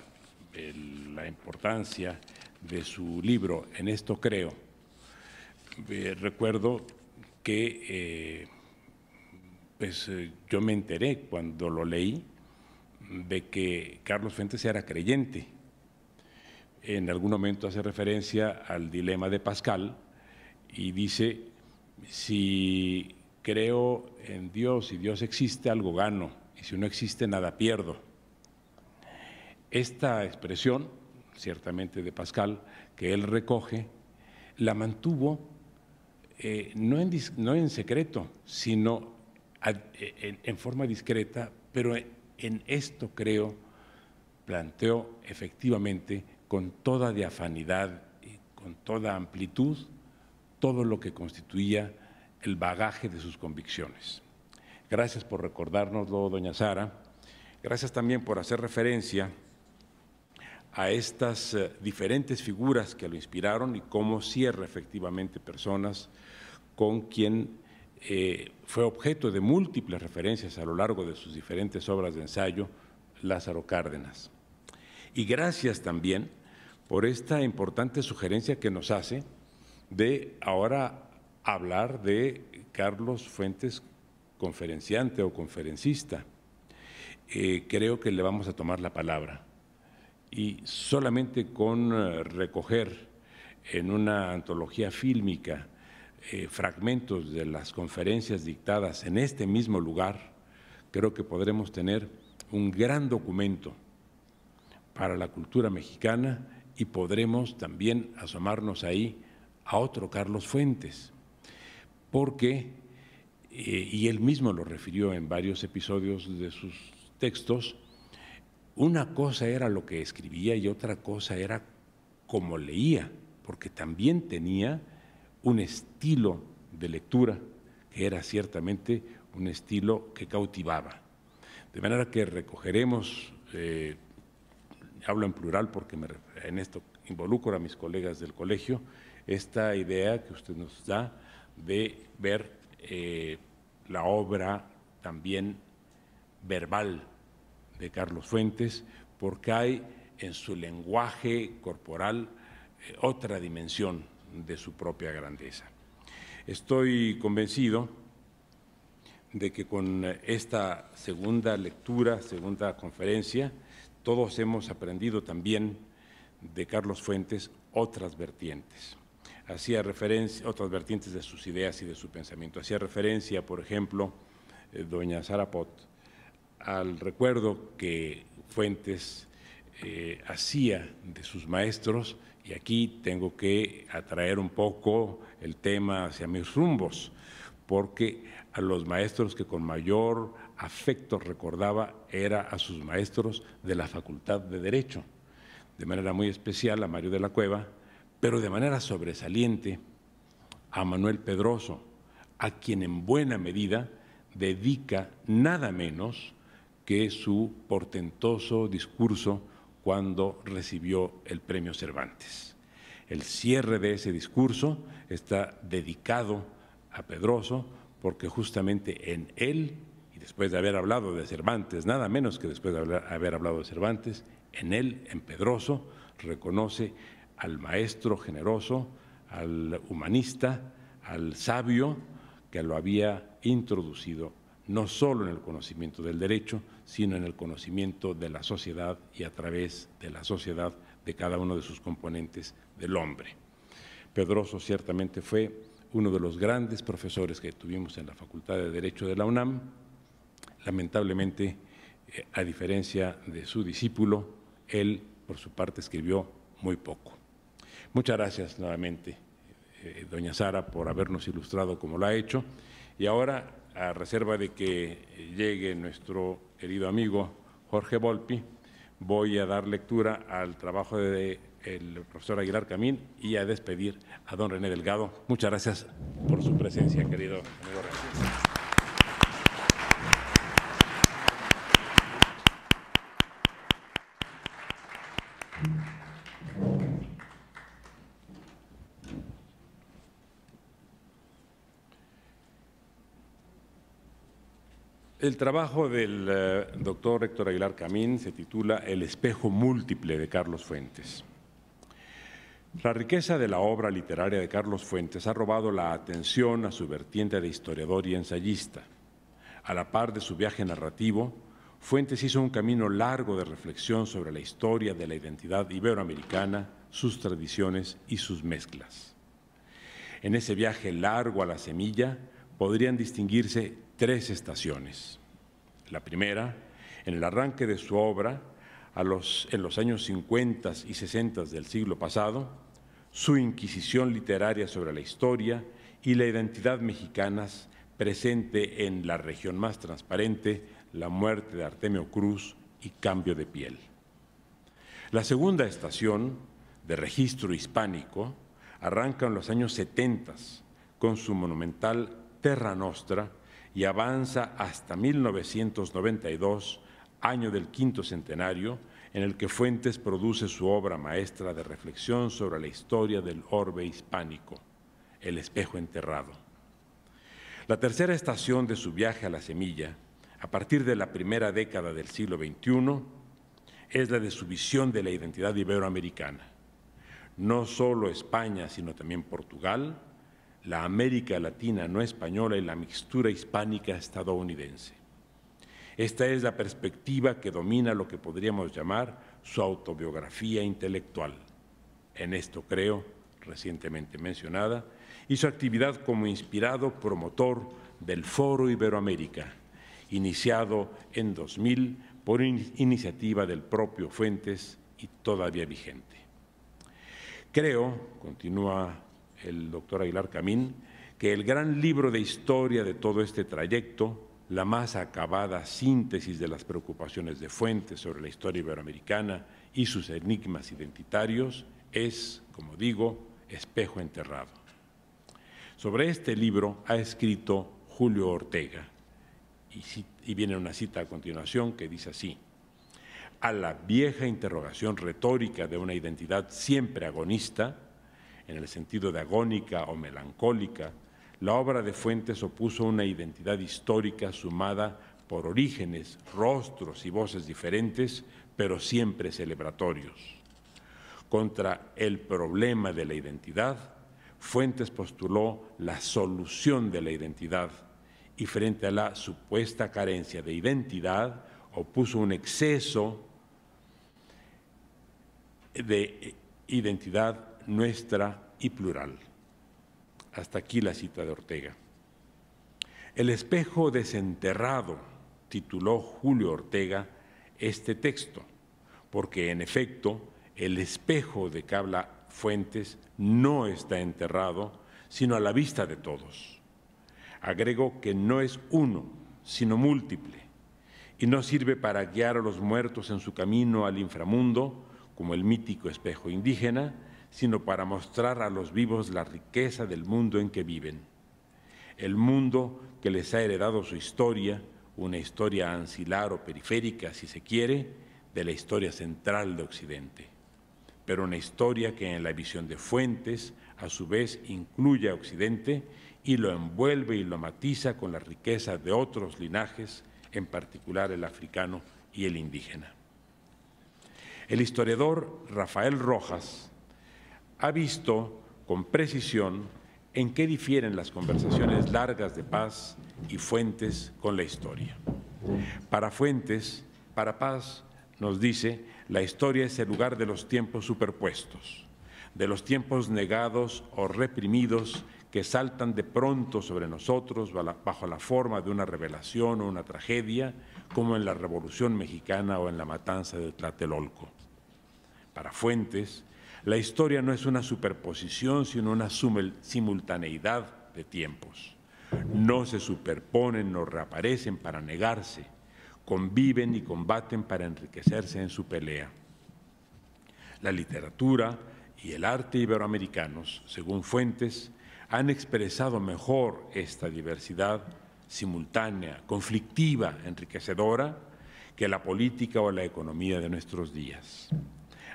la importancia de su libro En esto creo, eh, recuerdo que eh, pues, eh, yo me enteré cuando lo leí de que Carlos Fuentes era creyente. En algún momento hace referencia al dilema de Pascal y dice si creo en Dios, si Dios existe, algo gano, y si no existe, nada pierdo. Esta expresión, ciertamente de Pascal, que él recoge, la mantuvo eh, no, en, secreto, sino en, forma discreta, pero en, en esto creo, planteó efectivamente con toda diafanidad y con toda amplitud todo lo que constituía el bagaje de sus convicciones. Gracias por recordárnoslo, doña Sara. Gracias también por hacer referencia a estas eh, diferentes figuras que lo inspiraron y cómo cierra efectivamente personas con quien eh, fue objeto de múltiples referencias a lo largo de sus diferentes obras de ensayo, Lázaro Cárdenas. Y gracias también por esta importante sugerencia que nos hace de ahora hablar de Carlos Fuentes, conferenciante o conferencista. Eh, creo que le vamos a tomar la palabra. Y solamente con eh, recoger en una antología fílmica eh, fragmentos de las conferencias dictadas en este mismo lugar, creo que podremos tener un gran documento para la cultura mexicana y podremos también asomarnos ahí a otro Carlos Fuentes, porque, eh, y él mismo lo refirió en varios episodios de sus textos, una cosa era lo que escribía y otra cosa era cómo leía, porque también tenía un estilo de lectura que era ciertamente un estilo que cautivaba. De manera que recogeremos, eh, hablo en plural porque me, en esto involucro a mis colegas del colegio, esta idea que usted nos da de ver eh, la obra también verbal de Carlos Fuentes, porque hay en su lenguaje corporal eh, otra dimensión de su propia grandeza. Estoy convencido de que con esta segunda lectura, segunda conferencia, todos hemos aprendido también de Carlos Fuentes otras vertientes hacía referencia, otras vertientes de sus ideas y de su pensamiento. Hacía referencia, por ejemplo, eh, doña Sara al recuerdo que Fuentes eh, hacía de sus maestros, y aquí tengo que atraer un poco el tema hacia mis rumbos, porque a los maestros que con mayor afecto recordaba era a sus maestros de la Facultad de Derecho, de manera muy especial a Mario de la Cueva, pero de manera sobresaliente a Manuel Pedroso, a quien en buena medida dedica nada menos que su portentoso discurso cuando recibió el premio Cervantes. El cierre de ese discurso está dedicado a Pedroso porque justamente en él, y después de haber hablado de Cervantes, nada menos que después de haber hablado de Cervantes, en él, en Pedroso, reconoce al maestro generoso, al humanista, al sabio que lo había introducido no solo en el conocimiento del derecho, sino en el conocimiento de la sociedad y a través de la sociedad de cada uno de sus componentes del hombre. Pedroso ciertamente fue uno de los grandes profesores que tuvimos en la Facultad de Derecho de la UNAM. Lamentablemente, eh, a diferencia de su discípulo, él por su parte escribió muy poco. Muchas gracias nuevamente, eh, doña Sara, por habernos ilustrado como lo ha hecho. Y ahora, a reserva de que eh, llegue nuestro querido amigo Jorge Volpi, voy a dar lectura al trabajo del profesor Aguilar Camín y a despedir a don René Delgado. Muchas gracias por su presencia, querido amigo. El trabajo del eh, doctor Héctor Aguilar Camín se titula El espejo múltiple de Carlos Fuentes. La riqueza de la obra literaria de Carlos Fuentes ha robado la atención a su vertiente de historiador y ensayista. A la par de su viaje narrativo, Fuentes hizo un camino largo de reflexión sobre la historia de la identidad iberoamericana, sus tradiciones y sus mezclas. En ese viaje largo a la semilla podrían distinguirse tres estaciones. La primera, en el arranque de su obra los, en los años 50 y 60 del siglo pasado, su inquisición literaria sobre la historia y la identidad mexicanas presente en la región más transparente, la muerte de Artemio Cruz y cambio de piel. La segunda estación de registro hispánico arranca en los años 70 con su monumental Terra Nostra y avanza hasta 1992, año del quinto centenario, en el que Fuentes produce su obra maestra de reflexión sobre la historia del orbe hispánico, El espejo enterrado. La tercera estación de su viaje a la semilla, a partir de la primera década del siglo XXI, es la de su visión de la identidad iberoamericana. No solo España, sino también Portugal, la América Latina no española y la mixtura hispánica estadounidense. Esta es la perspectiva que domina lo que podríamos llamar su autobiografía intelectual. En esto creo, recientemente mencionada, y su actividad como inspirado promotor del Foro Iberoamérica, iniciado en 2000 por iniciativa del propio Fuentes y todavía vigente. Creo, continúa el doctor Aguilar Camín, que el gran libro de historia de todo este trayecto, la más acabada síntesis de las preocupaciones de Fuentes sobre la historia iberoamericana y sus enigmas identitarios, es, como digo, Espejo Enterrado. Sobre este libro ha escrito Julio Ortega, y, viene una cita a continuación que dice así, a la vieja interrogación retórica de una identidad siempre agonista, en el sentido de agónica o melancólica, la obra de Fuentes opuso una identidad histórica sumada por orígenes, rostros y voces diferentes, pero siempre celebratorios. Contra el problema de la identidad, Fuentes postuló la solución de la identidad y frente a la supuesta carencia de identidad opuso un exceso de identidad nuestra y plural. Hasta aquí la cita de Ortega. El espejo desenterrado, tituló Julio Ortega este texto, porque en efecto el espejo de que habla Fuentes no está enterrado, sino a la vista de todos. Agrego que no es uno, sino múltiple, y no sirve para guiar a los muertos en su camino al inframundo, como el mítico espejo indígena, sino para mostrar a los vivos la riqueza del mundo en que viven, el mundo que les ha heredado su historia, una historia ancilar o periférica, si se quiere, de la historia central de Occidente, pero una historia que en la visión de Fuentes, a su vez, incluye a Occidente y lo envuelve y lo matiza con la riqueza de otros linajes, en particular el africano y el indígena. El historiador Rafael Rojas ha visto con precisión en qué difieren las conversaciones largas de paz y Fuentes con la historia. Para Fuentes, para Paz, nos dice, la historia es el lugar de los tiempos superpuestos, de los tiempos negados o reprimidos que saltan de pronto sobre nosotros bajo la forma de una revelación o una tragedia, como en la Revolución Mexicana o en la matanza de Tlatelolco. Para Fuentes, la historia no es una superposición, sino una simultaneidad de tiempos. No se superponen, no reaparecen para negarse, conviven y combaten para enriquecerse en su pelea. La literatura y el arte iberoamericanos, según fuentes, han expresado mejor esta diversidad simultánea, conflictiva, enriquecedora, que la política o la economía de nuestros días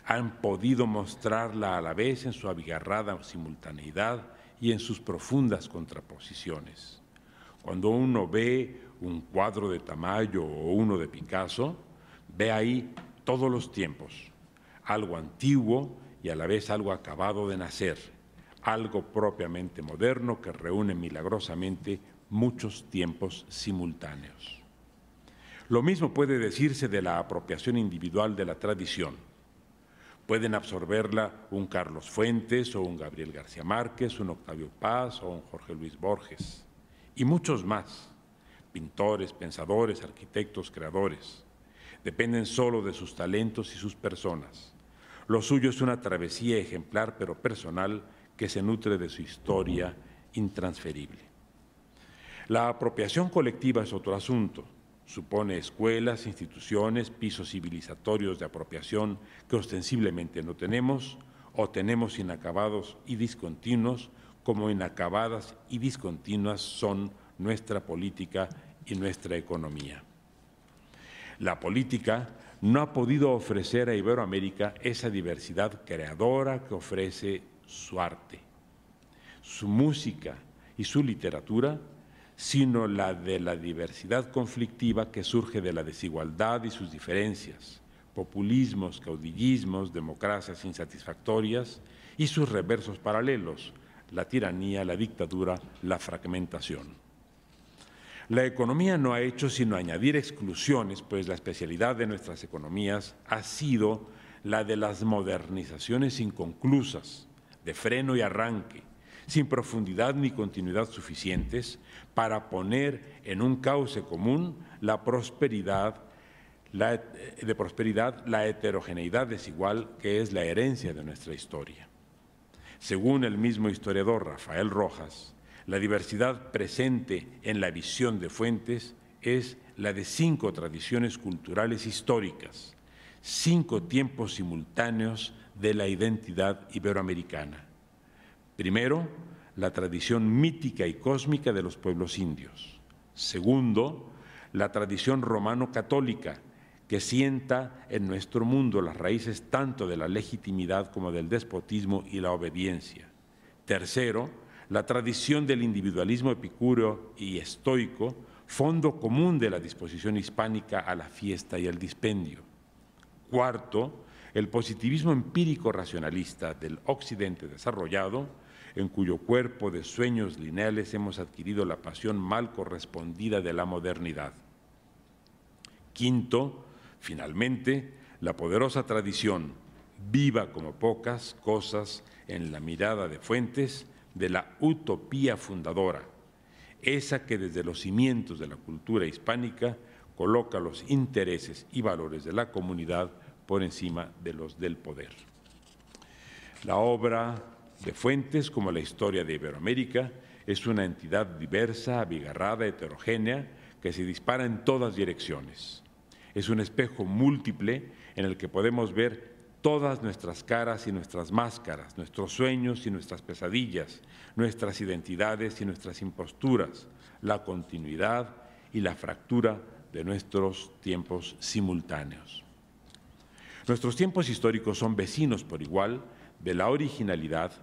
han podido mostrarla a la vez en su abigarrada simultaneidad y en sus profundas contraposiciones. Cuando uno ve un cuadro de Tamayo o uno de Picasso, ve ahí todos los tiempos, algo antiguo y a la vez algo acabado de nacer, algo propiamente moderno que reúne milagrosamente muchos tiempos simultáneos. Lo mismo puede decirse de la apropiación individual de la tradición pueden absorberla un Carlos Fuentes o un Gabriel García Márquez, un Octavio Paz o un Jorge Luis Borges y muchos más, pintores, pensadores, arquitectos, creadores. Dependen solo de sus talentos y sus personas. Lo suyo es una travesía ejemplar pero personal que se nutre de su historia intransferible. La apropiación colectiva es otro asunto Supone escuelas, instituciones, pisos civilizatorios de apropiación que ostensiblemente no tenemos o tenemos inacabados y discontinuos, como inacabadas y discontinuas son nuestra política y nuestra economía. La política no ha podido ofrecer a Iberoamérica esa diversidad creadora que ofrece su arte. Su música y su literatura sino la de la diversidad conflictiva que surge de la desigualdad y sus diferencias, populismos, caudillismos, democracias insatisfactorias y sus reversos paralelos, la tiranía, la dictadura, la fragmentación. La economía no ha hecho sino añadir exclusiones, pues la especialidad de nuestras economías ha sido la de las modernizaciones inconclusas, de freno y arranque, sin profundidad ni continuidad suficientes para poner en un cauce común la prosperidad, la, eh, de prosperidad, la heterogeneidad desigual que es la herencia de nuestra historia. Según el mismo historiador Rafael Rojas, la diversidad presente en la visión de Fuentes es la de cinco tradiciones culturales históricas, cinco tiempos simultáneos de la identidad iberoamericana Primero, la tradición mítica y cósmica de los pueblos indios. Segundo, la tradición romano-católica que sienta en nuestro mundo las raíces tanto de la legitimidad como del despotismo y la obediencia. Tercero, la tradición del individualismo epicúreo y estoico, fondo común de la disposición hispánica a la fiesta y al dispendio. Cuarto, el positivismo empírico racionalista del occidente desarrollado, en cuyo cuerpo de sueños lineales hemos adquirido la pasión mal correspondida de la modernidad. Quinto, finalmente, la poderosa tradición, viva como pocas cosas en la mirada de fuentes de la utopía fundadora, esa que desde los cimientos de la cultura hispánica coloca los intereses y valores de la comunidad por encima de los del poder. La obra de fuentes como la historia de Iberoamérica, es una entidad diversa, abigarrada, heterogénea, que se dispara en todas direcciones. Es un espejo múltiple en el que podemos ver todas nuestras caras y nuestras máscaras, nuestros sueños y nuestras pesadillas, nuestras identidades y nuestras imposturas, la continuidad y la fractura de nuestros tiempos simultáneos. Nuestros tiempos históricos son vecinos por igual de la originalidad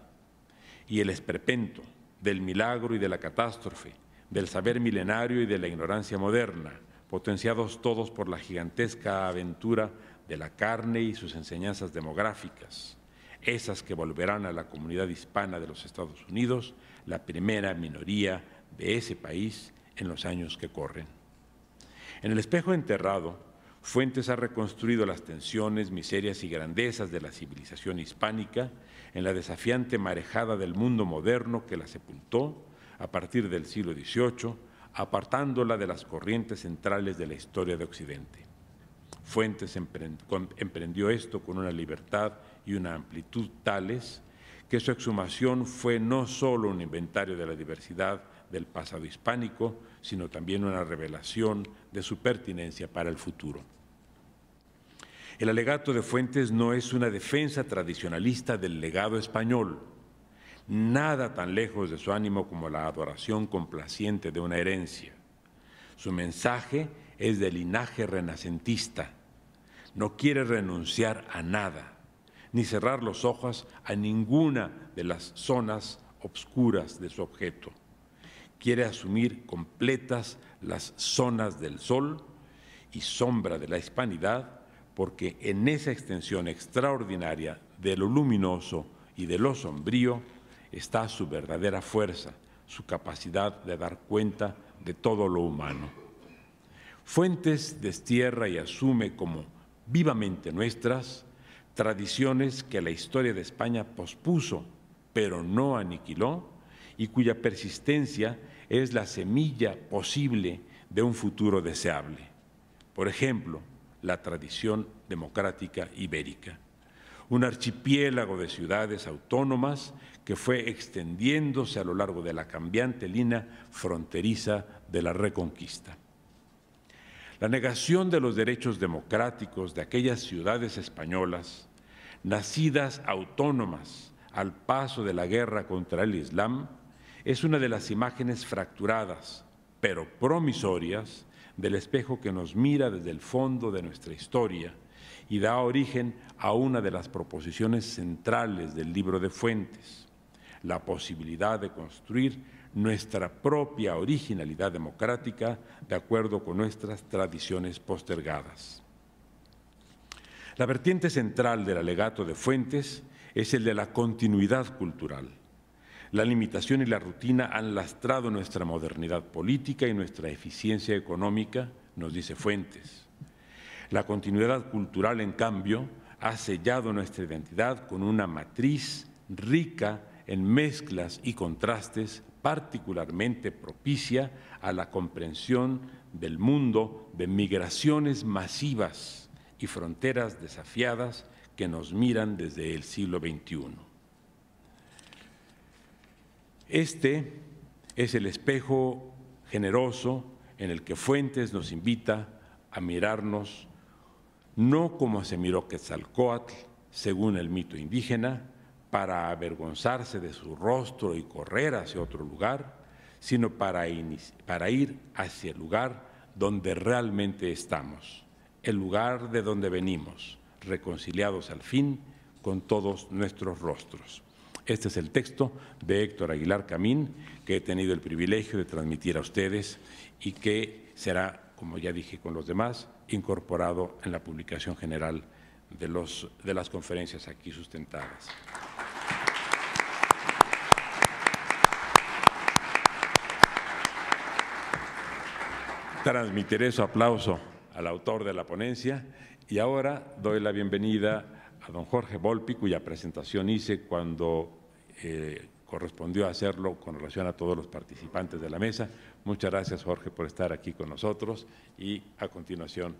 y el esperpento, del milagro y de la catástrofe, del saber milenario y de la ignorancia moderna, potenciados todos por la gigantesca aventura de la carne y sus enseñanzas demográficas, esas que volverán a la comunidad hispana de los Estados Unidos, la primera minoría de ese país en los años que corren. En el espejo enterrado, Fuentes ha reconstruido las tensiones, miserias y grandezas de la civilización hispánica en la desafiante marejada del mundo moderno que la sepultó a partir del siglo XVIII, apartándola de las corrientes centrales de la historia de Occidente. Fuentes emprendió esto con una libertad y una amplitud tales que su exhumación fue no solo un inventario de la diversidad del pasado hispánico, sino también una revelación de su pertinencia para el futuro. El alegato de Fuentes no es una defensa tradicionalista del legado español, nada tan lejos de su ánimo como la adoración complaciente de una herencia. Su mensaje es de linaje renacentista. No quiere renunciar a nada, ni cerrar los ojos a ninguna de las zonas obscuras de su objeto. Quiere asumir completas las zonas del sol y sombra de la hispanidad porque en esa extensión extraordinaria de lo luminoso y de lo sombrío está su verdadera fuerza, su capacidad de dar cuenta de todo lo humano. Fuentes destierra y asume como vivamente nuestras tradiciones que la historia de España pospuso, pero no aniquiló, y cuya persistencia es la semilla posible de un futuro deseable. Por ejemplo, la tradición democrática ibérica. Un archipiélago de ciudades autónomas que fue extendiéndose a lo largo de la cambiante línea fronteriza de la Reconquista. La negación de los derechos democráticos de aquellas ciudades españolas, nacidas autónomas al paso de la guerra contra el Islam, es una de las imágenes fracturadas, pero promisorias, del espejo que nos mira desde el fondo de nuestra historia y da origen a una de las proposiciones centrales del libro de Fuentes, la posibilidad de construir nuestra propia originalidad democrática de acuerdo con nuestras tradiciones postergadas. La vertiente central del alegato de Fuentes es el de la continuidad cultural la limitación y la rutina han lastrado nuestra modernidad política y nuestra eficiencia económica, nos dice Fuentes. La continuidad cultural, en cambio, ha sellado nuestra identidad con una matriz rica en mezclas y contrastes particularmente propicia a la comprensión del mundo de migraciones masivas y fronteras desafiadas que nos miran desde el siglo XXI. Este es el espejo generoso en el que Fuentes nos invita a mirarnos no como se miró Quetzalcoatl, según el mito indígena, para avergonzarse de su rostro y correr hacia otro lugar, sino para, para ir hacia el lugar donde realmente estamos, el lugar de donde venimos, reconciliados al fin con todos nuestros rostros. Este es el texto de Héctor Aguilar Camín, que he tenido el privilegio de transmitir a ustedes y que será, como ya dije con los demás, incorporado en la publicación general de, los, de las conferencias aquí sustentadas. Transmitiré su aplauso al autor de la ponencia y ahora doy la bienvenida a don Jorge Volpi, cuya presentación hice cuando eh, correspondió hacerlo con relación a todos los participantes de la mesa. Muchas gracias, Jorge, por estar aquí con nosotros y a continuación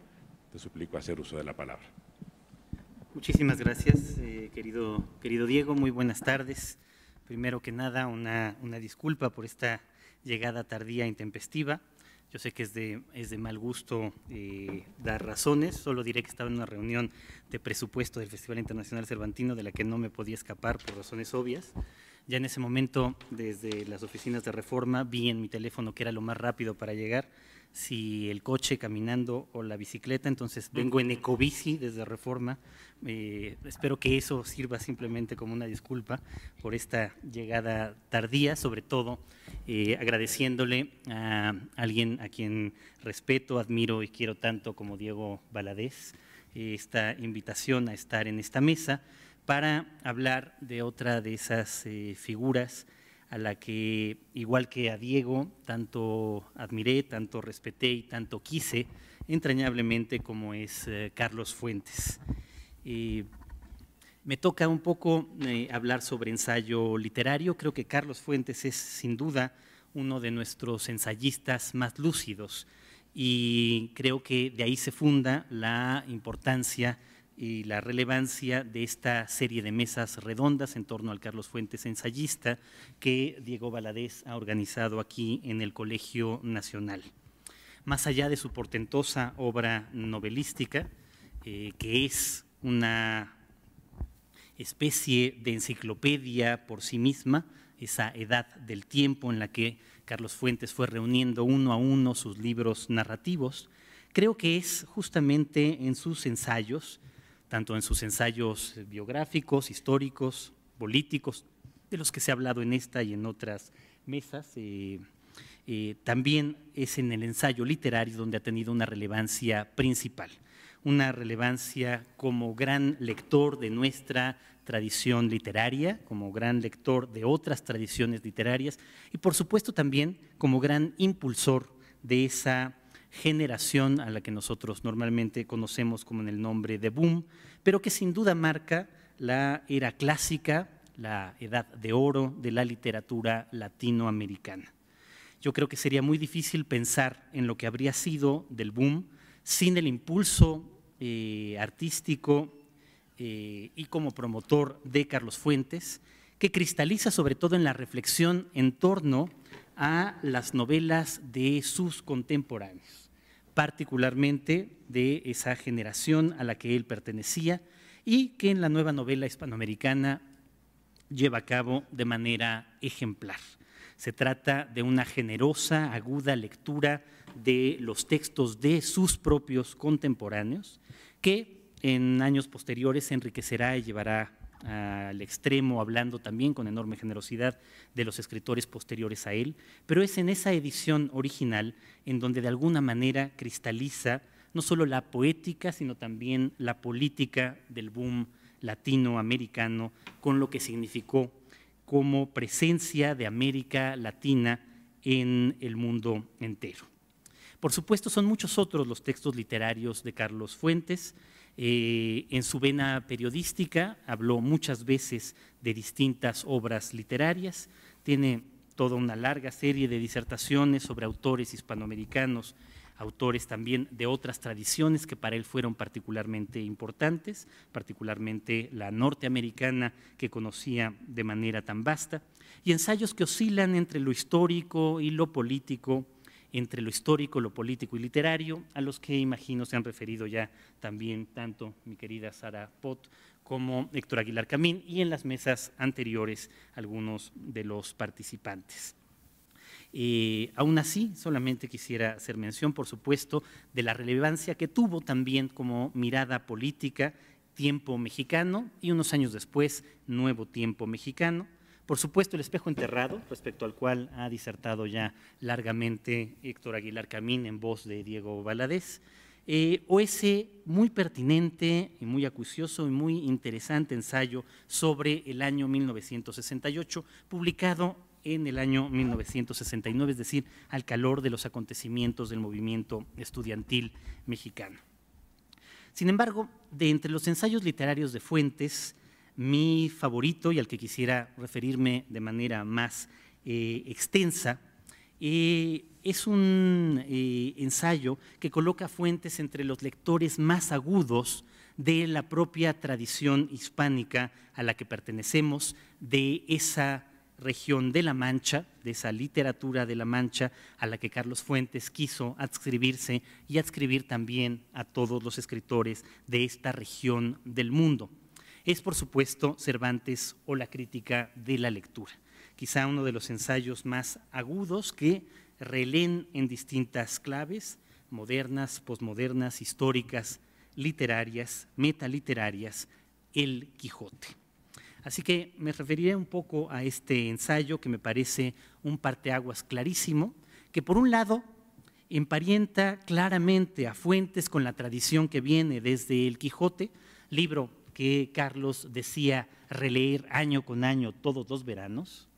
te suplico hacer uso de la palabra. Muchísimas gracias, eh, querido, querido Diego. Muy buenas tardes. Primero que nada, una, una disculpa por esta llegada tardía e intempestiva. Yo sé que es de, mal gusto eh, dar razones, solo diré que estaba en una reunión de presupuesto del Festival Internacional Cervantino de la que no me podía escapar por razones obvias. Ya en ese momento, desde las oficinas de reforma, vi en mi teléfono que era lo más rápido para llegar si el coche caminando o la bicicleta, entonces vengo en ecobici desde Reforma. Eh, espero que eso sirva simplemente como una disculpa por esta llegada tardía, sobre todo eh, agradeciéndole a alguien a quien respeto, admiro y quiero tanto como Diego Baladés eh, esta invitación a estar en esta mesa para hablar de otra de esas figuras a la que, igual que a Diego, tanto admiré, tanto respeté y tanto quise entrañablemente como es eh, Carlos Fuentes. me toca un poco eh, hablar sobre ensayo literario. Creo que Carlos Fuentes es sin duda uno de nuestros ensayistas más lúcidos y creo que de ahí se funda la importancia y la relevancia de esta serie de mesas redondas en torno al Carlos Fuentes ensayista que Diego Valadez ha organizado aquí en el Colegio Nacional. Más allá de su portentosa obra novelística, eh, que es una especie de enciclopedia por sí misma, esa edad del tiempo en la que Carlos Fuentes fue reuniendo uno a uno sus libros narrativos, creo que es justamente en sus ensayos, tanto en sus ensayos biográficos, históricos, políticos, de los que se ha hablado en esta y en otras mesas. Eh, eh, también es en el ensayo literario donde ha tenido una relevancia principal, una relevancia como gran lector de nuestra tradición literaria, como gran lector de otras tradiciones literarias y por supuesto también como gran impulsor de esa generación a la que nosotros normalmente conocemos como en el nombre de boom, pero que sin duda marca la era clásica, la edad de oro de la literatura latinoamericana. Yo creo que sería muy difícil pensar en lo que habría sido del boom sin el impulso eh, artístico eh, y como promotor de Carlos Fuentes, que cristaliza sobre todo en la reflexión en torno a las novelas de sus contemporáneos, particularmente de esa generación a la que él pertenecía y que en la nueva novela hispanoamericana lleva a cabo de manera ejemplar. Se trata de una generosa, aguda lectura de los textos de sus propios contemporáneos que en años posteriores enriquecerá y llevará al extremo, hablando también con enorme generosidad de los escritores posteriores a él, pero es en esa edición original en donde de alguna manera cristaliza no solo la poética, sino también la política del boom latinoamericano, con lo que significó como presencia de América Latina en el mundo entero. Por supuesto, son muchos otros los textos literarios de Carlos Fuentes, eh, en su vena periodística habló muchas veces de distintas obras literarias, tiene toda una larga serie de disertaciones sobre autores hispanoamericanos, autores también de otras tradiciones que para él fueron particularmente importantes, particularmente la norteamericana que conocía de manera tan vasta, y ensayos que oscilan entre lo histórico y lo político, entre lo histórico, lo político y literario, a los que imagino se han referido ya también tanto mi querida Sara Pot como Héctor Aguilar Camín y en las mesas anteriores algunos de los participantes. Eh, aún así, solamente quisiera hacer mención, por supuesto, de la relevancia que tuvo también como mirada política Tiempo Mexicano y unos años después Nuevo Tiempo Mexicano, por supuesto, el espejo enterrado, respecto al cual ha disertado ya largamente Héctor Aguilar Camín en voz de Diego Valadez, eh, o ese muy pertinente y muy acucioso y muy interesante ensayo sobre el año 1968, publicado en el año 1969, es decir, al calor de los acontecimientos del movimiento estudiantil mexicano. Sin embargo, de entre los ensayos literarios de Fuentes, mi favorito y al que quisiera referirme de manera más eh, extensa, eh, es un eh, ensayo que coloca fuentes entre los lectores más agudos de la propia tradición hispánica a la que pertenecemos, de esa región de La Mancha, de esa literatura de La Mancha a la que Carlos Fuentes quiso adscribirse y adscribir también a todos los escritores de esta región del mundo es, por supuesto, Cervantes o la crítica de la lectura, quizá uno de los ensayos más agudos que releen en distintas claves, modernas, posmodernas, históricas, literarias, metaliterarias, El Quijote. Así que me referiré un poco a este ensayo que me parece un parteaguas clarísimo, que por un lado emparienta claramente a fuentes con la tradición que viene desde El Quijote, libro que Carlos decía releer año con año todos los veranos,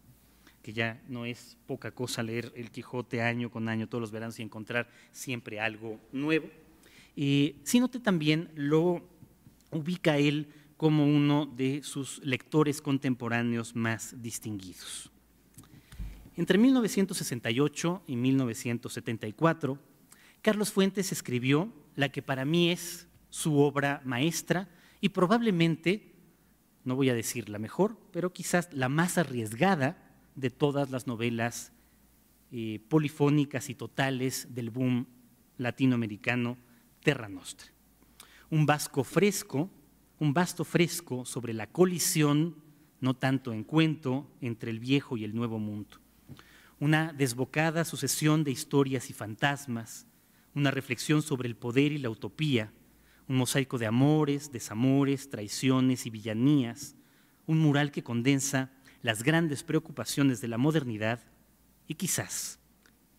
que ya no es poca cosa leer el Quijote año con año todos los veranos y encontrar siempre algo nuevo, Y sino que también lo ubica él como uno de sus lectores contemporáneos más distinguidos. Entre 1968 y 1974, Carlos Fuentes escribió la que para mí es su obra maestra, y probablemente, no voy a decir la mejor, pero quizás la más arriesgada de todas las novelas eh, polifónicas y totales del boom latinoamericano Terra Nostra. Un vasco fresco, un vasto fresco sobre la colisión, no tanto en cuento, entre el viejo y el nuevo mundo. Una desbocada sucesión de historias y fantasmas, una reflexión sobre el poder y la utopía, un mosaico de amores, desamores, traiciones y villanías, un mural que condensa las grandes preocupaciones de la modernidad y quizás,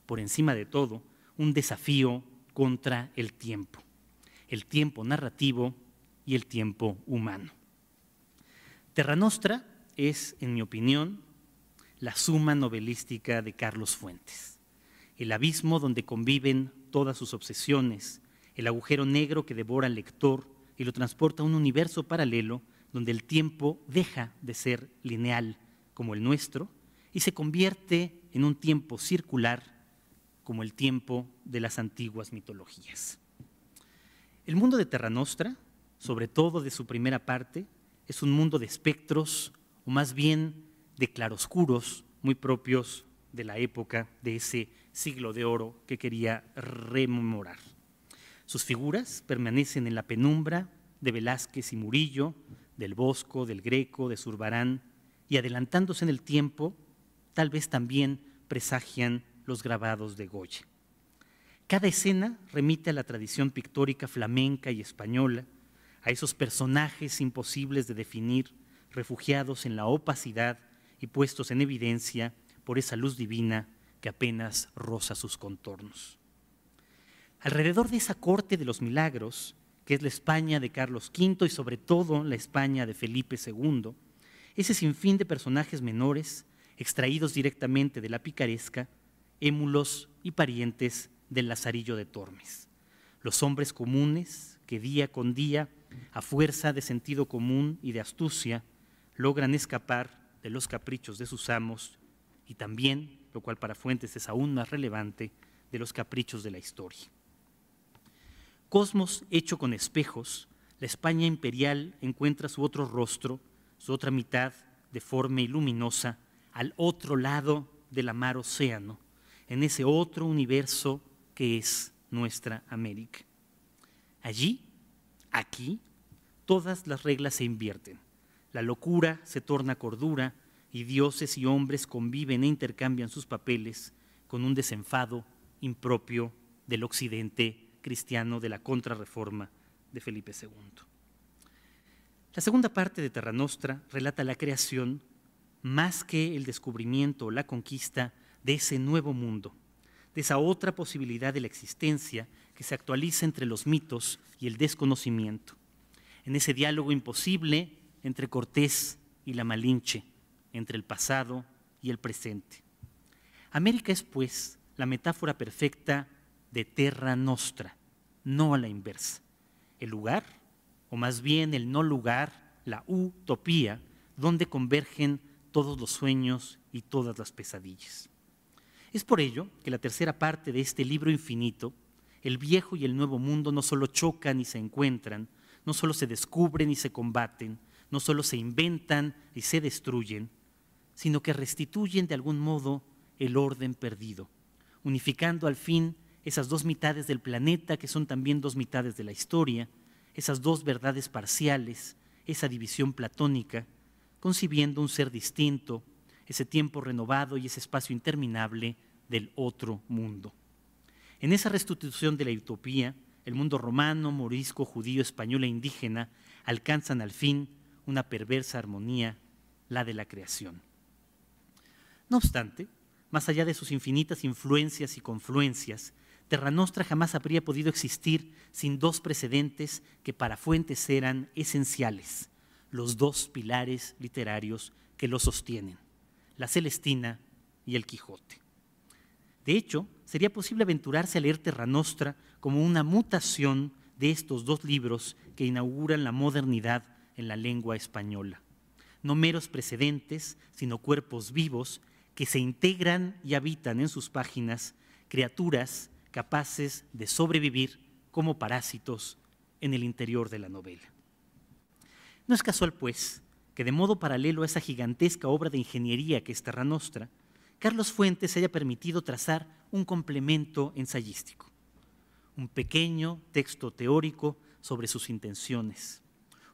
por encima de todo, un desafío contra el tiempo, el tiempo narrativo y el tiempo humano. Terra Nostra es, en mi opinión, la suma novelística de Carlos Fuentes, el abismo donde conviven todas sus obsesiones, el agujero negro que devora al lector y lo transporta a un universo paralelo donde el tiempo deja de ser lineal como el nuestro y se convierte en un tiempo circular como el tiempo de las antiguas mitologías. El mundo de Terra Nostra, sobre todo de su primera parte, es un mundo de espectros, o más bien de claroscuros, muy propios de la época de ese siglo de oro que quería rememorar. Sus figuras permanecen en la penumbra de Velázquez y Murillo, del Bosco, del Greco, de Zurbarán, y adelantándose en el tiempo, tal vez también presagian los grabados de Goya. Cada escena remite a la tradición pictórica flamenca y española, a esos personajes imposibles de definir, refugiados en la opacidad y puestos en evidencia por esa luz divina que apenas roza sus contornos. Alrededor de esa corte de los milagros, que es la España de Carlos V y sobre todo la España de Felipe II, ese sinfín de personajes menores, extraídos directamente de la picaresca, émulos y parientes del Lazarillo de Tormes. Los hombres comunes que día con día, a fuerza de sentido común y de astucia, logran escapar de los caprichos de sus amos y también, lo cual para Fuentes es aún más relevante, de los caprichos de la historia cosmos hecho con espejos, la España imperial encuentra su otro rostro, su otra mitad deforme y luminosa, al otro lado del amar mar océano, en ese otro universo que es nuestra América. Allí, aquí, todas las reglas se invierten. La locura se torna cordura y dioses y hombres conviven e intercambian sus papeles con un desenfado impropio del occidente cristiano de la contrarreforma de Felipe II. La segunda parte de Nostra relata la creación más que el descubrimiento o la conquista de ese nuevo mundo, de esa otra posibilidad de la existencia que se actualiza entre los mitos y el desconocimiento, en ese diálogo imposible entre Cortés y la Malinche, entre el pasado y el presente. América es, pues, la metáfora perfecta de Terra Nostra, no a la inversa. El lugar, o más bien el no lugar, la utopía, donde convergen todos los sueños y todas las pesadillas. Es por ello que la tercera parte de este libro infinito, el viejo y el nuevo mundo, no solo chocan y se encuentran, no solo se descubren y se combaten, no solo se inventan y se destruyen, sino que restituyen de algún modo el orden perdido, unificando al fin esas dos mitades del planeta que son también dos mitades de la historia, esas dos verdades parciales, esa división platónica, concibiendo un ser distinto, ese tiempo renovado y ese espacio interminable del otro mundo. En esa restitución de la utopía, el mundo romano, morisco, judío, español e indígena alcanzan al fin una perversa armonía, la de la creación. No obstante, más allá de sus infinitas influencias y confluencias, Terra Nostra jamás habría podido existir sin dos precedentes que para Fuentes eran esenciales, los dos pilares literarios que lo sostienen, la Celestina y el Quijote. De hecho, sería posible aventurarse a leer Terra Nostra como una mutación de estos dos libros que inauguran la modernidad en la lengua española. No meros precedentes, sino cuerpos vivos que se integran y habitan en sus páginas criaturas capaces de sobrevivir como parásitos en el interior de la novela. No es casual, pues, que de modo paralelo a esa gigantesca obra de ingeniería que es Terra Nostra, Carlos Fuentes haya permitido trazar un complemento ensayístico, un pequeño texto teórico sobre sus intenciones,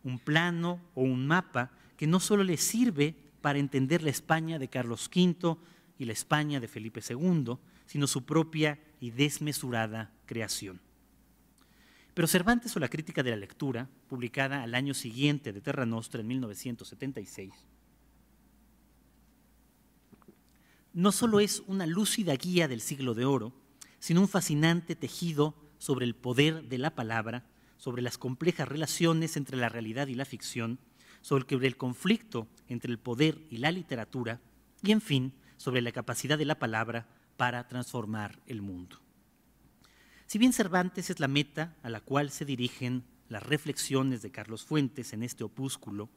un plano o un mapa que no solo le sirve para entender la España de Carlos V y la España de Felipe II, sino su propia y desmesurada creación. Pero Cervantes o la crítica de la lectura, publicada al año siguiente de Terra Nostra en 1976, no solo es una lúcida guía del siglo de oro, sino un fascinante tejido sobre el poder de la palabra, sobre las complejas relaciones entre la realidad y la ficción, sobre el conflicto entre el poder y la literatura, y en fin, sobre la capacidad de la palabra para transformar el mundo. Si bien Cervantes es la meta a la cual se dirigen las reflexiones de Carlos Fuentes en este opúsculo,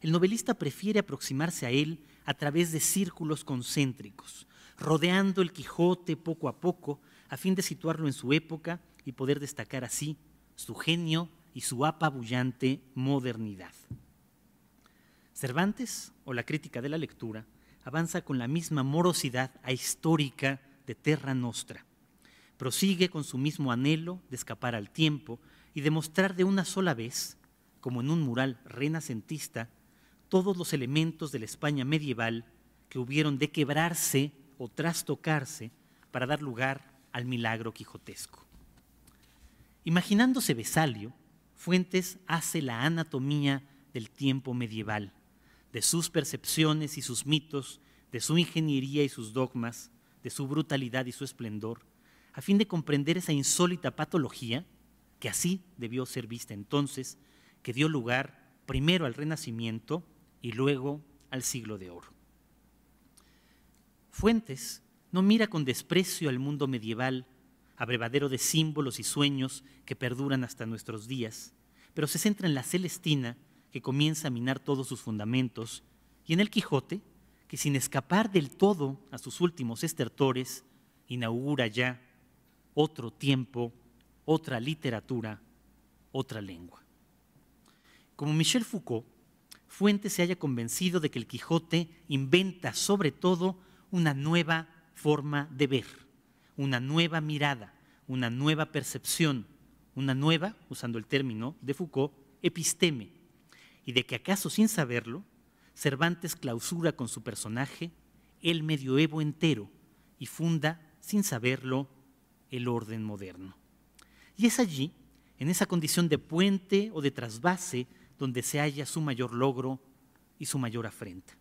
el novelista prefiere aproximarse a él a través de círculos concéntricos, rodeando el Quijote poco a poco, a fin de situarlo en su época y poder destacar así su genio y su apabullante modernidad. Cervantes, o la crítica de la lectura, avanza con la misma morosidad ahistórica histórica de Terra Nostra. Prosigue con su mismo anhelo de escapar al tiempo y demostrar de una sola vez, como en un mural renacentista, todos los elementos de la España medieval que hubieron de quebrarse o trastocarse para dar lugar al milagro quijotesco. Imaginándose Besalio, Fuentes hace la anatomía del tiempo medieval de sus percepciones y sus mitos, de su ingeniería y sus dogmas, de su brutalidad y su esplendor, a fin de comprender esa insólita patología que así debió ser vista entonces, que dio lugar primero al Renacimiento y luego al siglo de oro. Fuentes no mira con desprecio al mundo medieval, abrevadero de símbolos y sueños que perduran hasta nuestros días, pero se centra en la Celestina que comienza a minar todos sus fundamentos, y en el Quijote, que sin escapar del todo a sus últimos estertores, inaugura ya otro tiempo, otra literatura, otra lengua. Como Michel Foucault, Fuente se haya convencido de que el Quijote inventa sobre todo una nueva forma de ver, una nueva mirada, una nueva percepción, una nueva, usando el término de Foucault, episteme, y de que acaso sin saberlo, Cervantes clausura con su personaje el medioevo entero y funda, sin saberlo, el orden moderno. Y es allí, en esa condición de puente o de trasvase, donde se halla su mayor logro y su mayor afrenta.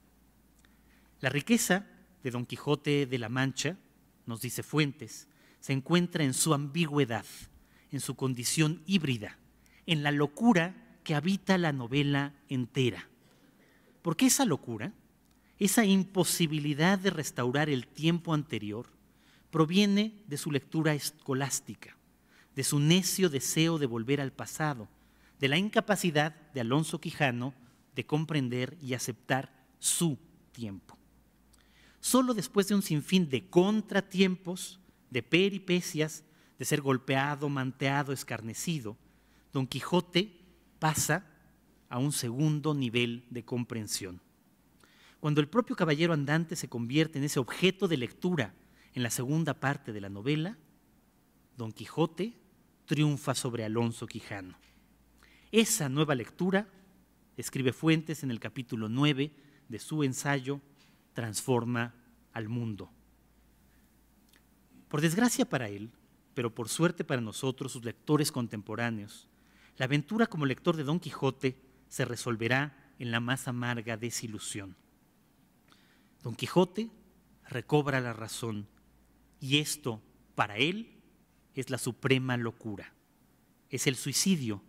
La riqueza de Don Quijote de la Mancha, nos dice Fuentes, se encuentra en su ambigüedad, en su condición híbrida, en la locura que habita la novela entera. Porque esa locura, esa imposibilidad de restaurar el tiempo anterior, proviene de su lectura escolástica, de su necio deseo de volver al pasado, de la incapacidad de Alonso Quijano de comprender y aceptar su tiempo. Solo después de un sinfín de contratiempos, de peripecias, de ser golpeado, manteado, escarnecido, Don Quijote pasa a un segundo nivel de comprensión. Cuando el propio caballero andante se convierte en ese objeto de lectura en la segunda parte de la novela, Don Quijote triunfa sobre Alonso Quijano. Esa nueva lectura, escribe Fuentes en el capítulo 9 de su ensayo, transforma al mundo. Por desgracia para él, pero por suerte para nosotros, sus lectores contemporáneos, la aventura como lector de Don Quijote se resolverá en la más amarga desilusión. Don Quijote recobra la razón y esto, para él, es la suprema locura. Es el suicidio,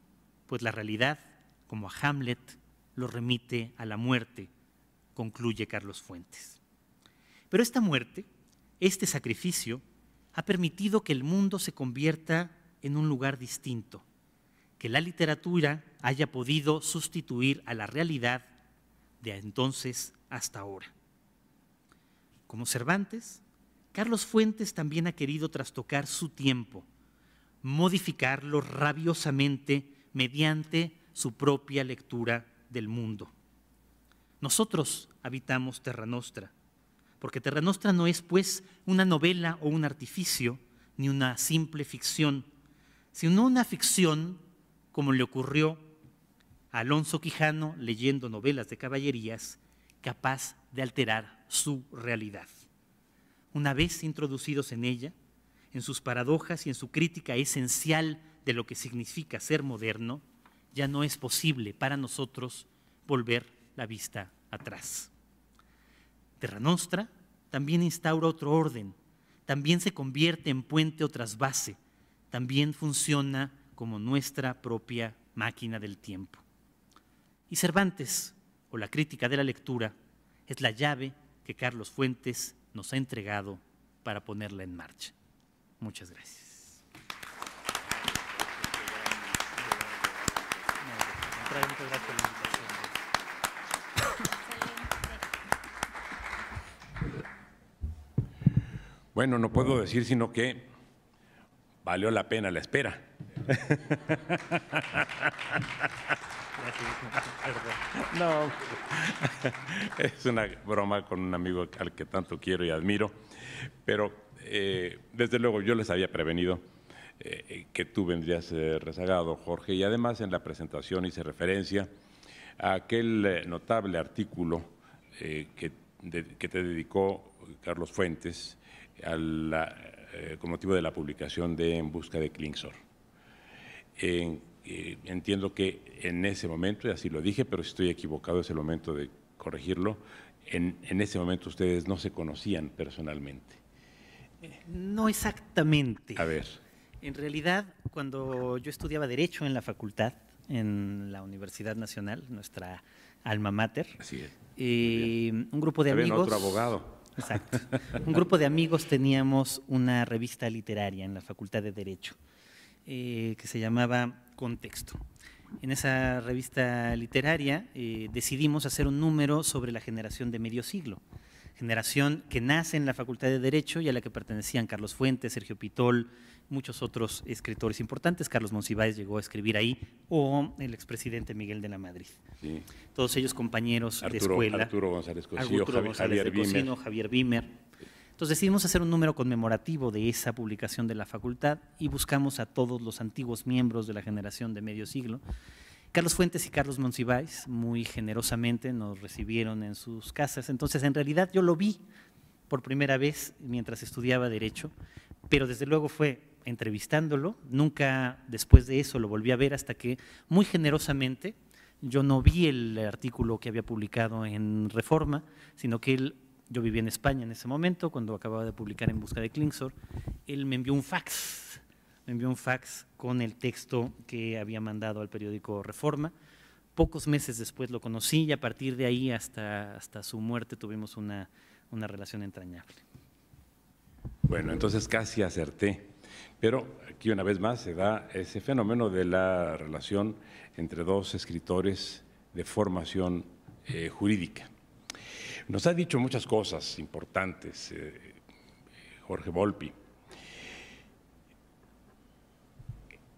pues la realidad, como a Hamlet, lo remite a la muerte, concluye Carlos Fuentes. Pero esta muerte, este sacrificio, ha permitido que el mundo se convierta en un lugar distinto, que la literatura haya podido sustituir a la realidad de entonces hasta ahora. Como Cervantes, Carlos Fuentes también ha querido trastocar su tiempo, modificarlo rabiosamente mediante su propia lectura del mundo. Nosotros habitamos Terra Nostra, porque Terra Nostra no es pues una novela o un artificio, ni una simple ficción, sino una ficción como le ocurrió a Alonso Quijano leyendo novelas de caballerías, capaz de alterar su realidad. Una vez introducidos en ella, en sus paradojas y en su crítica esencial de lo que significa ser moderno, ya no es posible para nosotros volver la vista atrás. Terra Nostra también instaura otro orden, también se convierte en puente o trasvase, también funciona como nuestra propia máquina del tiempo. Y Cervantes, o la crítica de la lectura, es la llave que Carlos Fuentes nos ha entregado para ponerla en marcha. Muchas gracias. Bueno, no puedo decir sino que valió la pena la espera. [LAUGHS] No, es una broma con un amigo al que tanto quiero y admiro, pero eh, desde luego yo les había prevenido eh, que tú vendrías eh, rezagado, Jorge, y además en la presentación hice referencia a aquel notable artículo que, te dedicó Carlos Fuentes con motivo de la publicación de En Busca de Klingsor. Eh, entiendo que en ese momento, y así lo dije, pero si estoy equivocado es el momento de corregirlo, en, ese momento ustedes no se conocían personalmente. Eh, no exactamente. A ver. En realidad, cuando yo estudiaba Derecho en la facultad, en la Universidad Nacional, nuestra alma mater. Eh, y un grupo de amigos. otro abogado. Exacto. Un grupo de amigos teníamos una revista literaria en la Facultad de Derecho. Eh, que se llamaba Contexto. En esa revista literaria eh, decidimos hacer un número sobre la generación de medio siglo, generación que nace en la Facultad de Derecho y a la que pertenecían Carlos Fuentes, Sergio Pitol, muchos otros escritores importantes. Carlos Monsiváis llegó a escribir ahí, o el expresidente Miguel de la Madrid. Todos ellos compañeros de escuela. Arturo González Javier Bimer entonces decidimos hacer un número conmemorativo de esa publicación de la facultad y buscamos a todos los antiguos miembros de la generación de medio siglo. Carlos Fuentes y Carlos Monsiváis muy generosamente nos recibieron en sus casas. Entonces, en realidad yo lo vi por primera vez mientras estudiaba Derecho, pero desde luego fue entrevistándolo. Nunca después de eso lo volví a ver hasta que muy generosamente yo no vi el artículo que había publicado en Reforma, sino que él yo vivía en España en ese momento, cuando acababa de publicar En Busca de Klingsor, él me envió un fax, me envió un fax con el texto que había mandado al periódico Reforma. Pocos meses después lo conocí y a partir de ahí hasta, hasta su muerte tuvimos una, relación entrañable. Bueno, entonces casi acerté. Pero aquí una vez más se da ese fenómeno de la relación entre dos escritores de formación eh, jurídica. Nos ha dicho muchas cosas importantes eh, Jorge Volpi.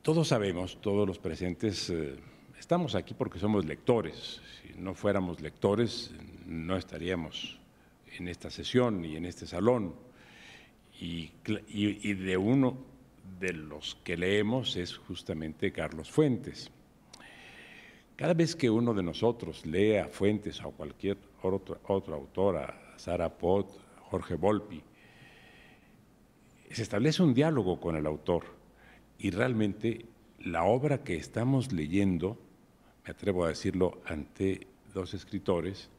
Todos sabemos, todos los presentes, eh, estamos aquí porque somos lectores. Si no fuéramos lectores, no estaríamos en esta sesión y en este salón. y de uno de los que leemos es justamente Carlos Fuentes. Cada vez que uno de nosotros lee a Fuentes o a cualquier otro, autor, a Sara Pot, Jorge Volpi, se establece un diálogo con el autor y realmente la obra que estamos leyendo, me atrevo a decirlo ante dos escritores,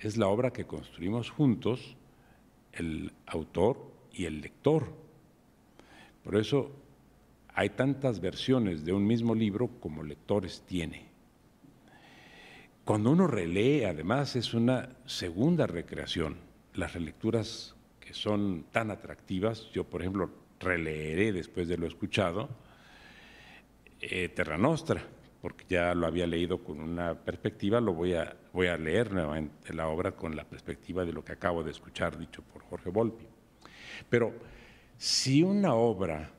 es la obra que construimos juntos, el autor y el lector. Por eso hay tantas versiones de un mismo libro como lectores tiene. Cuando uno relee, además, es una segunda recreación. Las relecturas que son tan atractivas, yo, por ejemplo, releeré después de lo escuchado eh, Terra Nostra, porque ya lo había leído con una perspectiva, lo voy a, voy a leer nuevamente la obra con la perspectiva de lo que acabo de escuchar dicho por Jorge Volpi. Pero si una obra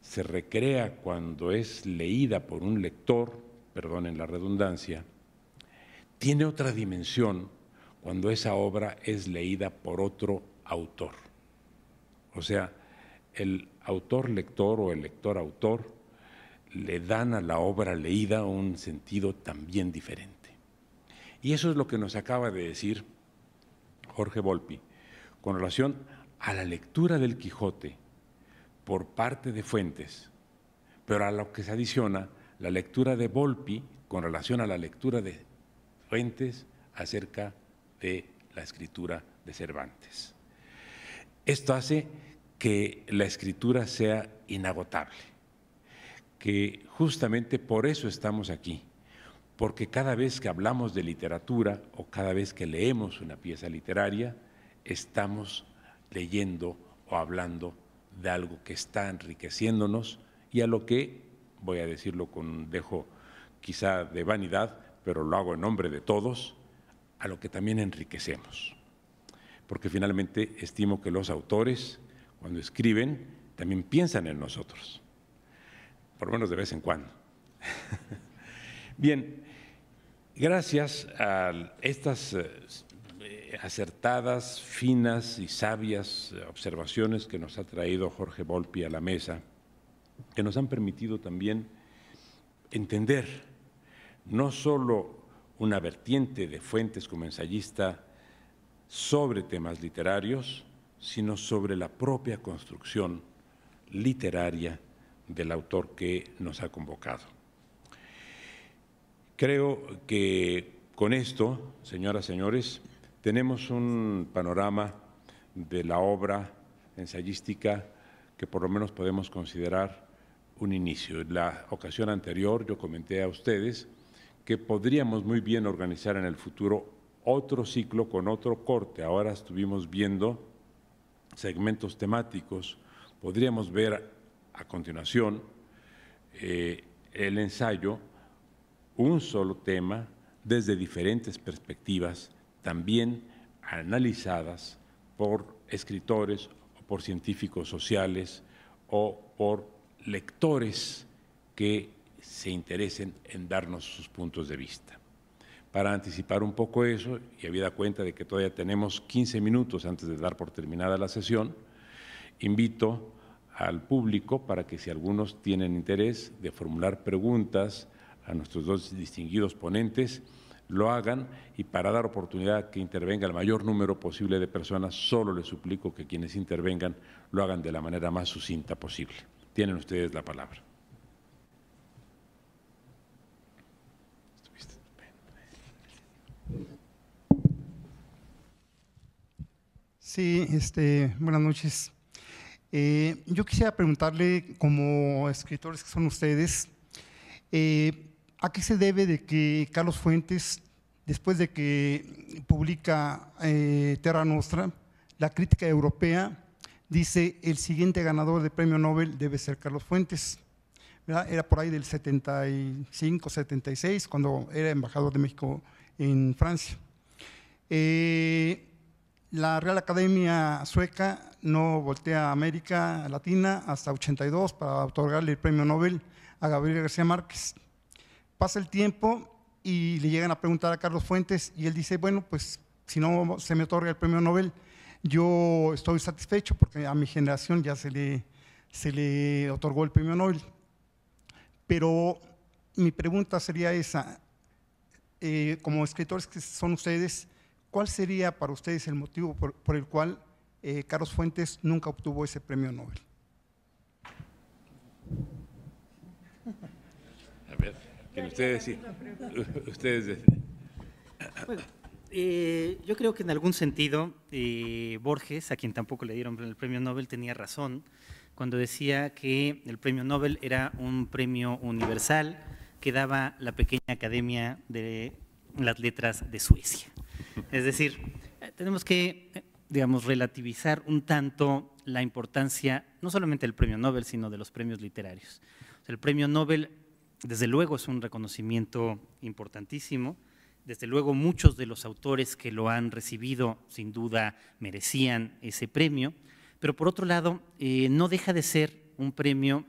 se recrea cuando es leída por un lector, perdonen la redundancia, tiene otra dimensión cuando esa obra es leída por otro autor. O sea, el autor lector o el lector autor le dan a la obra leída un sentido también diferente. Y eso es lo que nos acaba de decir Jorge Volpi con relación a la lectura del Quijote por parte de Fuentes, pero a lo que se adiciona la lectura de Volpi con relación a la lectura de acerca de la escritura de Cervantes. Esto hace que la escritura sea inagotable, que justamente por eso estamos aquí, porque cada vez que hablamos de literatura o cada vez que leemos una pieza literaria, estamos leyendo o hablando de algo que está enriqueciéndonos y a lo que, voy a decirlo con un dejo quizá de vanidad, pero lo hago en nombre de todos, a lo que también enriquecemos. Porque finalmente estimo que los autores, cuando escriben, también piensan en nosotros, por lo menos de vez en cuando. [LAUGHS] Bien, gracias a estas eh, acertadas, finas y sabias observaciones que nos ha traído Jorge Volpi a la mesa, que nos han permitido también entender no solo una vertiente de fuentes como ensayista sobre temas literarios, sino sobre la propia construcción literaria del autor que nos ha convocado. Creo que con esto, señoras, y señores, tenemos un panorama de la obra ensayística que por lo menos podemos considerar un inicio. En la ocasión anterior yo comenté a ustedes que podríamos muy bien organizar en el futuro otro ciclo con otro corte. Ahora estuvimos viendo segmentos temáticos, podríamos ver a continuación eh, el ensayo, un solo tema desde diferentes perspectivas, también analizadas por escritores o por científicos sociales o por lectores que se interesen en darnos sus puntos de vista. Para anticipar un poco eso, y habida cuenta de que todavía tenemos 15 minutos antes de dar por terminada la sesión, invito al público para que si algunos tienen interés de formular preguntas a nuestros dos distinguidos ponentes, lo hagan y para dar oportunidad que intervenga el mayor número posible de personas, solo les suplico que quienes intervengan lo hagan de la manera más sucinta posible. Tienen ustedes la palabra. Sí, este, buenas noches. Eh, yo quisiera preguntarle, como escritores que son ustedes, eh, ¿a qué se debe de que Carlos Fuentes, después de que publica Tierra eh, Terra Nostra, la crítica europea dice el siguiente ganador de premio Nobel debe ser Carlos Fuentes? Era por ahí del 75, 76, cuando era embajador de México en Francia. Eh, la Real Academia Sueca no voltea a América Latina hasta 82 para otorgarle el premio Nobel a Gabriel García Márquez. Pasa el tiempo y le llegan a preguntar a Carlos Fuentes y él dice, bueno, pues si no se me otorga el premio Nobel, yo estoy satisfecho porque a mi generación ya se le, se le otorgó el premio Nobel. Pero mi pregunta sería esa, eh, como escritores que son ustedes, ¿Cuál sería para ustedes el motivo por, el cual eh, Carlos Fuentes nunca obtuvo ese premio Nobel? A ver, ustedes dicen? ustedes. Bueno, eh, yo creo que en algún sentido eh, Borges, a quien tampoco le dieron el premio Nobel, tenía razón cuando decía que el premio Nobel era un premio universal que daba la pequeña academia de las letras de Suecia. Es decir, tenemos que, relativizar un tanto la importancia, no solamente del premio Nobel, sino de los premios literarios. El premio Nobel, desde luego, es un reconocimiento importantísimo. Desde luego, muchos de los autores que lo han recibido, sin duda, merecían ese premio. Pero por otro lado, eh, no deja de ser un premio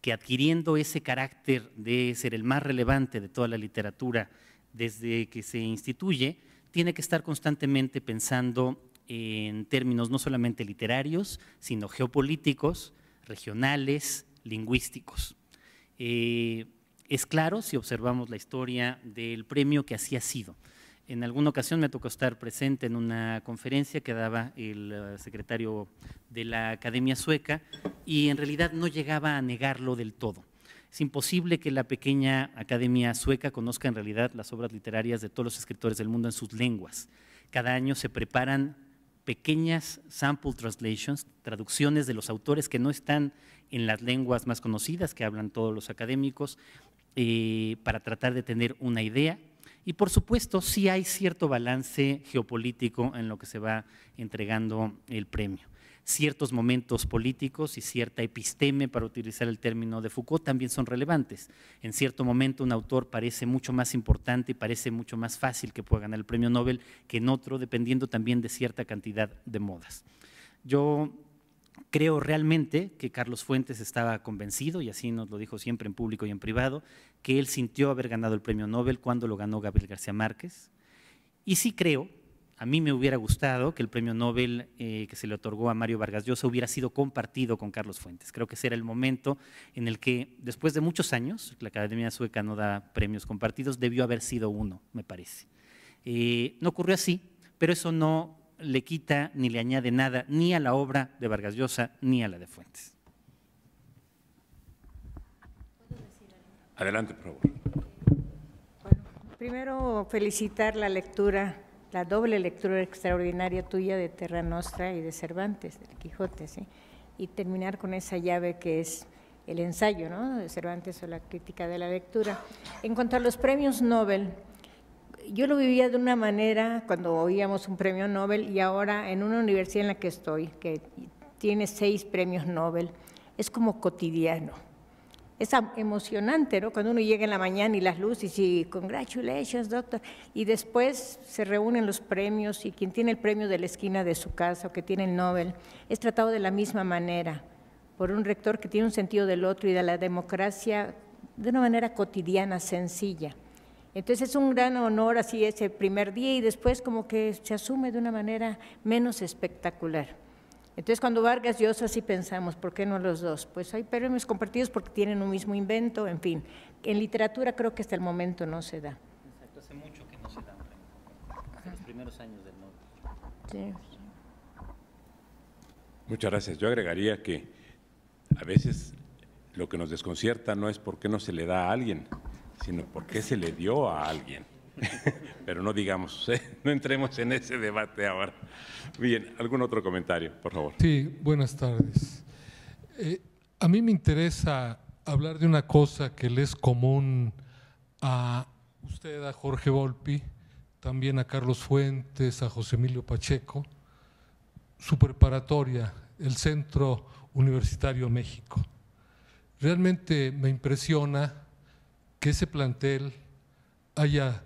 que adquiriendo ese carácter de ser el más relevante de toda la literatura desde que se instituye, tiene que estar constantemente pensando en términos no solamente literarios, sino geopolíticos, regionales, lingüísticos. Eh, es claro si observamos la historia del premio que así ha sido. En alguna ocasión me tocó estar presente en una conferencia que daba el eh, secretario de la Academia Sueca y en realidad no llegaba a negarlo del todo. Es imposible que la pequeña academia sueca conozca en realidad las obras literarias de todos los escritores del mundo en sus lenguas. Cada año se preparan pequeñas sample translations, traducciones de los autores que no están en las lenguas más conocidas que hablan todos los académicos, eh, para tratar de tener una idea. Y por supuesto, sí hay cierto balance geopolítico en lo que se va entregando el premio ciertos momentos políticos y cierta episteme, para utilizar el término de Foucault, también son relevantes. En cierto momento un autor parece mucho más importante y parece mucho más fácil que pueda ganar el premio Nobel que en otro, dependiendo también de cierta cantidad de modas. Yo creo realmente que Carlos Fuentes estaba convencido, y así nos lo dijo siempre en público y en privado, que él sintió haber ganado el premio Nobel cuando lo ganó Gabriel García Márquez. Y sí creo a mí me hubiera gustado que el premio Nobel eh, que se le otorgó a Mario Vargas Llosa hubiera sido compartido con Carlos Fuentes. Creo que ese era el momento en el que, después de muchos años, la Academia Sueca no da premios compartidos, debió haber sido uno, me parece. Eh, no ocurrió así, pero eso no le quita ni le añade nada ni a la obra de Vargas Llosa ni a la de Fuentes. Adelante, por favor. Bueno, primero felicitar la lectura la doble lectura extraordinaria tuya de Terra Nostra y de Cervantes, del Quijote, y terminar con esa llave que es el ensayo ¿no? de Cervantes o la crítica de la lectura. En cuanto a los premios Nobel, yo lo vivía de una manera cuando oíamos un premio Nobel y ahora en una universidad en la que estoy, que tiene seis premios Nobel, es como cotidiano es emocionante, ¿no? Cuando uno llega en la mañana y las luces y congratulations, doctor. Y después se reúnen los premios y quien tiene el premio de la esquina de su casa o que tiene el Nobel es tratado de la misma manera por un rector que tiene un sentido del otro y de la democracia de una manera cotidiana, sencilla. Entonces es un gran honor así ese primer día y después como que se asume de una manera menos espectacular. Entonces, cuando Vargas y Osa sí pensamos, ¿por qué no los dos? Pues hay premios compartidos porque tienen un mismo invento, en fin. En literatura creo que hasta el momento no se da. Exacto, hace mucho que no se da un los primeros años del Muchas gracias. Yo agregaría que a veces lo que nos desconcierta no es por qué no se le da a alguien, sino por qué se le dio a alguien. [LAUGHS] Pero no digamos, ¿eh? no entremos en ese debate ahora. Bien, ¿algún otro comentario, por favor? Sí, buenas tardes. Eh, a mí me interesa hablar de una cosa que le es común a usted, a Jorge Volpi, también a Carlos Fuentes, a José Emilio Pacheco, su preparatoria, el Centro Universitario México. Realmente me impresiona que ese plantel haya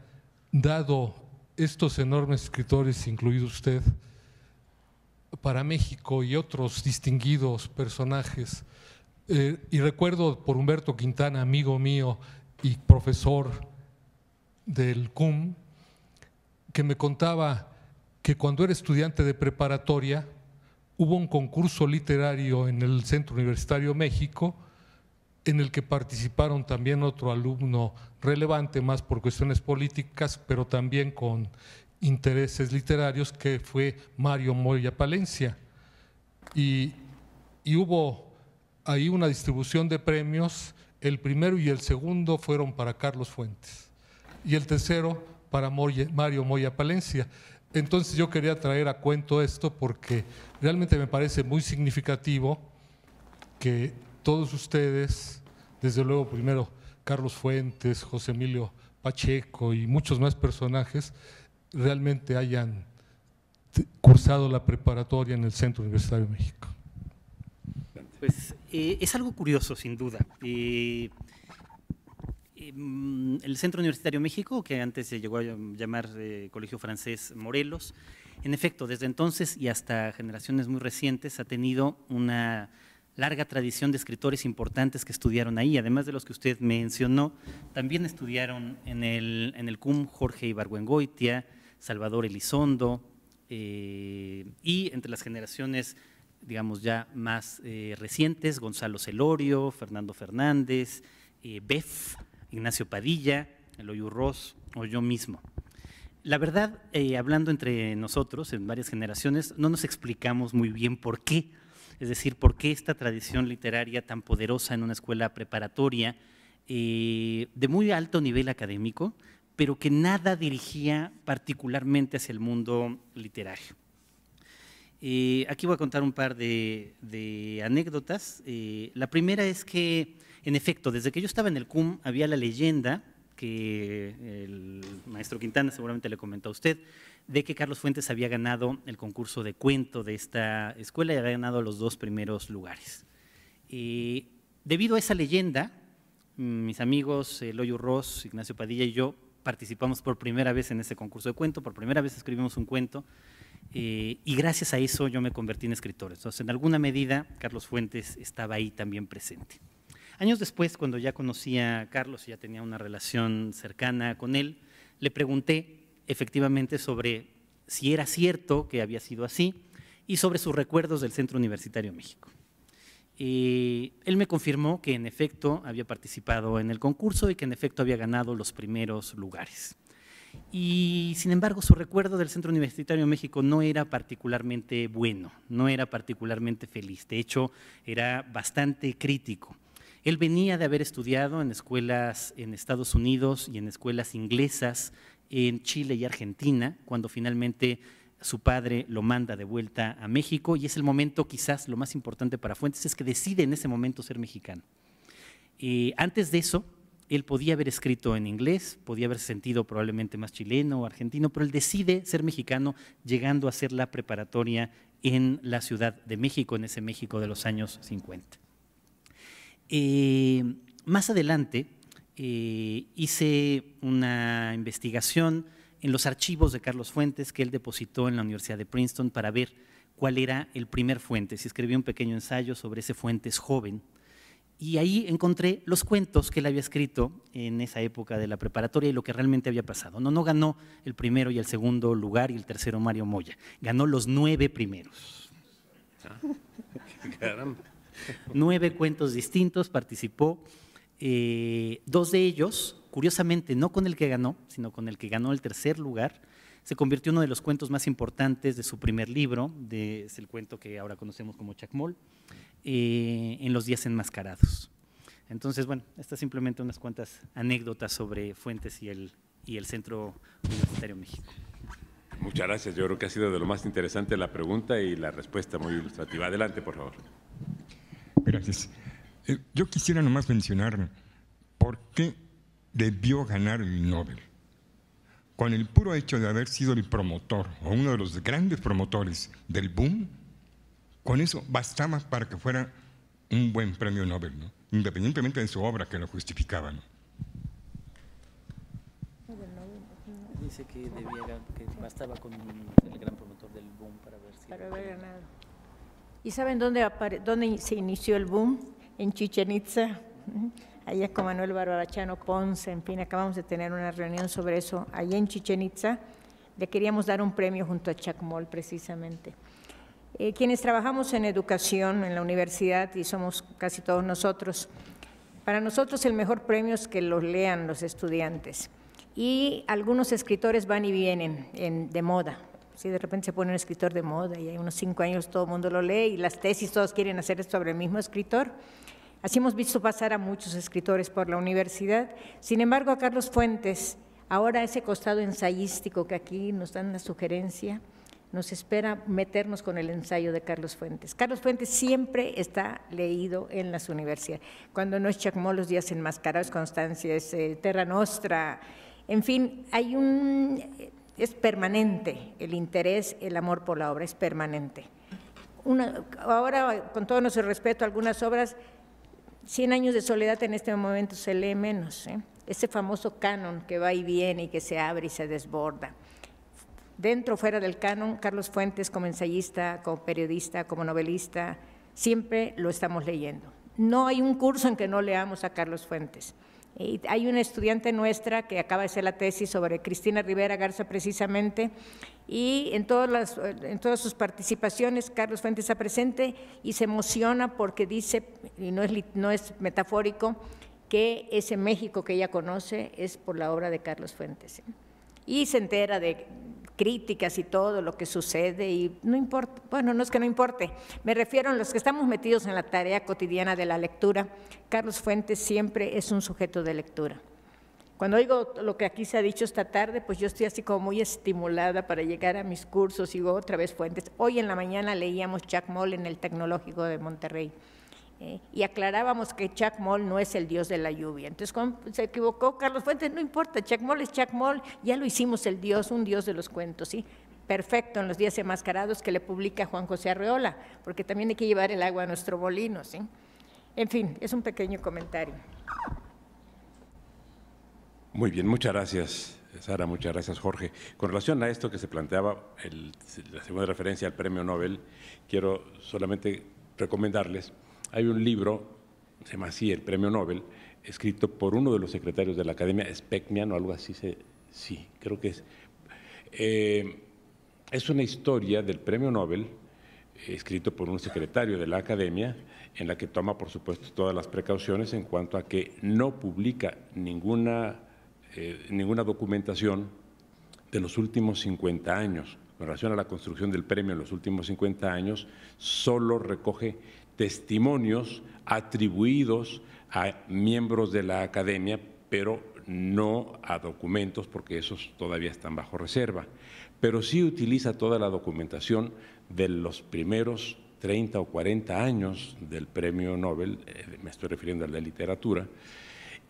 dado estos enormes escritores, incluido usted, para México y otros distinguidos personajes. Eh, y recuerdo por Humberto Quintana, amigo mío y profesor del CUM, que me contaba que cuando era estudiante de preparatoria hubo un concurso literario en el Centro Universitario México en el que participaron también otro alumno relevante, más por cuestiones políticas, pero también con intereses literarios, que fue Mario Moya Palencia. Y, y hubo ahí una distribución de premios, el primero y el segundo fueron para Carlos Fuentes, y el tercero para Mario Moya Palencia. Entonces yo quería traer a cuento esto porque realmente me parece muy significativo que todos ustedes, desde luego primero Carlos Fuentes, José Emilio Pacheco y muchos más personajes, realmente hayan cursado la preparatoria en el Centro Universitario de México. Pues eh, es algo curioso, sin duda. Eh, mm, el Centro Universitario de México, que antes se llegó a llamar eh, Colegio Francés Morelos, en efecto, desde entonces y hasta generaciones muy recientes ha tenido una larga tradición de escritores importantes que estudiaron ahí, además de los que usted mencionó, también estudiaron en el, CUM Jorge Ibargüengoitia, Salvador Elizondo, eh, y entre las generaciones, digamos, ya más eh, recientes, Gonzalo Celorio, Fernando Fernández, eh, Bef, Ignacio Padilla, Eloy Urroz o yo mismo. La verdad, hablando entre nosotros, en varias generaciones, no nos explicamos muy bien por qué es decir, ¿por qué esta tradición literaria tan poderosa en una escuela preparatoria eh, de muy alto nivel académico, pero que nada dirigía particularmente hacia el mundo literario? Eh, aquí voy a contar un par de, anécdotas. Eh, la primera es que, en efecto, desde que yo estaba en el CUM había la leyenda que el maestro Quintana seguramente le comentó a usted, de que Carlos Fuentes había ganado el concurso de cuento de esta escuela y había ganado los dos primeros lugares. debido a esa leyenda, mm, mis amigos Eloy eh, Ross, Ignacio Padilla y yo participamos por primera vez en ese concurso de cuento, por primera vez escribimos un cuento eh, y gracias a eso yo me convertí en escritor. Entonces, en alguna medida, Carlos Fuentes estaba ahí también presente. Años después, cuando ya conocía a Carlos y ya tenía una relación cercana con él, le pregunté efectivamente sobre si era cierto que había sido así y sobre sus recuerdos del Centro Universitario México. Y él me confirmó que en efecto había participado en el concurso y que en efecto había ganado los primeros lugares. Y sin embargo, su recuerdo del Centro Universitario México no era particularmente bueno, no era particularmente feliz, de hecho era bastante crítico. Él venía de haber estudiado en escuelas en Estados Unidos y en escuelas inglesas en Chile y Argentina, cuando finalmente su padre lo manda de vuelta a México y es el momento quizás lo más importante para Fuentes, es que decide en ese momento ser mexicano. Eh, antes de eso, él podía haber escrito en inglés, podía haber sentido probablemente más chileno o argentino, pero él decide ser mexicano llegando a hacer la preparatoria en la Ciudad de México, en ese México de los años 50. Eh, más adelante, eh, hice una investigación en los archivos de Carlos Fuentes que él depositó en la Universidad de Princeton para ver cuál era el primer Fuentes y escribí un pequeño ensayo sobre ese Fuentes joven. Y ahí encontré los cuentos que él había escrito en esa época de la preparatoria y lo que realmente había pasado. No, no ganó el primero y el segundo lugar y el tercero Mario Moya, ganó los nueve primeros. Ah, [LAUGHS] nueve cuentos distintos, participó eh, dos de ellos, curiosamente no con el que ganó, sino con el que ganó el tercer lugar, se convirtió en uno de los cuentos más importantes de su primer libro, de, es el cuento que ahora conocemos como Chacmol, eh, en los días enmascarados. Entonces, bueno, estas simplemente unas cuantas anécdotas sobre Fuentes y el, y el Centro Universitario México. Muchas gracias. Yo creo que ha sido de lo más interesante la pregunta y la respuesta muy ilustrativa. Adelante, por favor. Gracias. Eh, yo quisiera nomás mencionar por qué debió ganar el Nobel. Con el puro hecho de haber sido el promotor o uno de los grandes promotores del boom, con eso bastaba para que fuera un buen premio Nobel, independientemente de su obra que lo justificaba. Dice que, bastaba con el gran promotor del boom para, haber ganado. ¿Y saben dónde, dónde se inició el boom? en Chichen Itza, allá con Manuel Barbarachano Ponce, en fin, acabamos de tener una reunión sobre eso allá en Chichen Itza. Le queríamos dar un premio junto a Chacmol, precisamente. Eh, quienes trabajamos en educación en la universidad, y somos casi todos nosotros, para nosotros el mejor premio es que lo lean los estudiantes. Y algunos escritores van y vienen de moda. Si de repente se pone un escritor de moda y hay unos cinco años todo el mundo lo lee y las tesis todos quieren hacer sobre el mismo escritor. Así hemos visto pasar a muchos escritores por la universidad. Sin embargo, a Carlos Fuentes, ahora ese costado ensayístico que aquí nos dan la sugerencia, nos espera meternos con el ensayo de Carlos Fuentes. Carlos Fuentes siempre está leído en las universidades. Cuando no es Chacmó, los días enmascarados, Constancia, es eh, Terra Nostra. En fin, hay un eh, es permanente el interés, el amor por la obra, es permanente. ahora, con todo nuestro respeto, algunas obras 100 años de soledad en este momento se lee menos. ¿eh? Ese famoso canon que va y viene y que se abre y se desborda. Dentro, fuera del canon, Carlos Fuentes como ensayista, como periodista, como novelista, siempre lo estamos leyendo. No hay un curso en que no leamos a Carlos Fuentes. hay una estudiante nuestra que acaba de hacer la tesis sobre Cristina Rivera Garza precisamente y en todas, las, sus participaciones Carlos Fuentes está presente y se emociona porque dice, y no es, no es metafórico, que ese México que ella conoce es por la obra de Carlos Fuentes. ¿eh? Y se entera de críticas y todo lo que sucede y no importa, bueno, no es que no importe, me refiero a los que estamos metidos en la tarea cotidiana de la lectura, Carlos Fuentes siempre es un sujeto de lectura. Cuando oigo lo que aquí se ha dicho esta tarde, pues yo estoy así como muy estimulada para llegar a mis cursos y otra vez fuentes. Hoy en la mañana leíamos Chuck Moll en el Tecnológico de Monterrey eh, y aclarábamos que Chuck Moll no es el dios de la lluvia. Entonces, se equivocó Carlos Fuentes? No importa, Chuck Moll es Chuck Moll, ya lo hicimos el dios, un dios de los cuentos, ¿sí? Perfecto en los días enmascarados que le publica Juan José Arreola, porque también hay que llevar el agua a nuestro bolino. ¿sí? En fin, es un pequeño comentario. Muy bien, muchas gracias, Sara, muchas gracias, Jorge. Con relación a esto que se planteaba, la segunda referencia al premio Nobel, quiero solamente recomendarles, hay un libro, se llama así, el premio Nobel, escrito por uno de los secretarios de la Academia, Speckman o algo así, se, sí, creo que es. Eh, es una historia del premio Nobel, escrito por un secretario de la academia, en la que toma, por supuesto, todas las precauciones en cuanto a que no publica ninguna eh, ninguna documentación de los últimos 50 años. En relación a la construcción del premio en los últimos 50 años, solo recoge testimonios atribuidos a miembros de la academia, pero no a documentos, porque esos todavía están bajo reserva. Pero sí utiliza toda la documentación de los primeros 30 o 40 años del premio Nobel, eh, me estoy refiriendo a la literatura,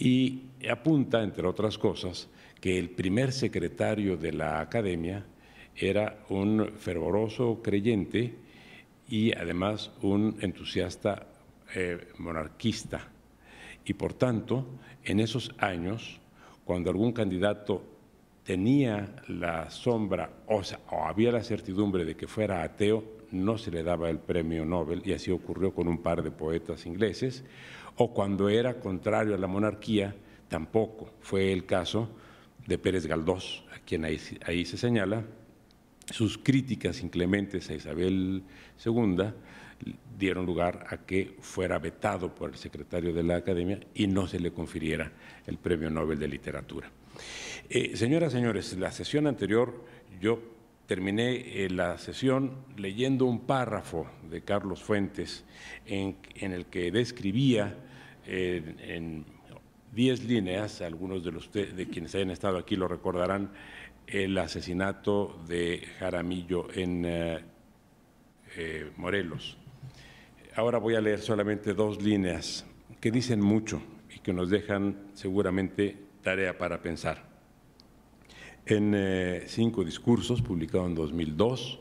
y apunta, entre otras cosas, que el primer secretario de la academia era un fervoroso creyente y además un entusiasta eh, monarquista. Y por tanto, en esos años, cuando algún candidato tenía la sombra o había la certidumbre de que fuera ateo, no se le daba el premio Nobel, y así ocurrió con un par de poetas ingleses, o cuando era contrario a la monarquía, tampoco. Fue el caso de Pérez Galdós, a quien ahí, se señala. Sus críticas inclementes a Isabel II dieron lugar a que fuera vetado por el secretario de la Academia y no se le confiriera el Premio Nobel de Literatura. Señoras eh, señoras, señores, la sesión anterior yo terminé eh, la sesión leyendo un párrafo de Carlos Fuentes en, el que describía eh, en 10 líneas, algunos de, los, de quienes hayan estado aquí lo recordarán, el asesinato de Jaramillo en eh, Morelos. Ahora voy a leer solamente dos líneas que dicen mucho y que nos dejan seguramente tarea para pensar en eh, cinco discursos publicados en 2002,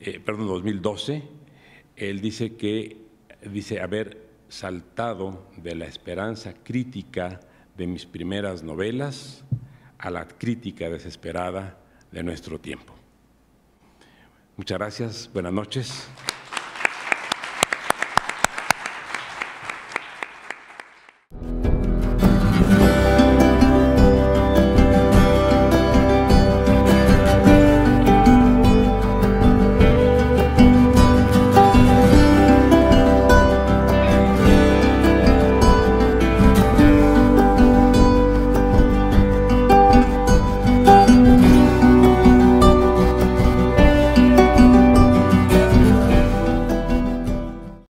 eh, perdón, 2012. Él dice que dice haber saltado de la esperanza crítica de mis primeras novelas a la crítica desesperada de nuestro tiempo. Muchas gracias, buenas noches.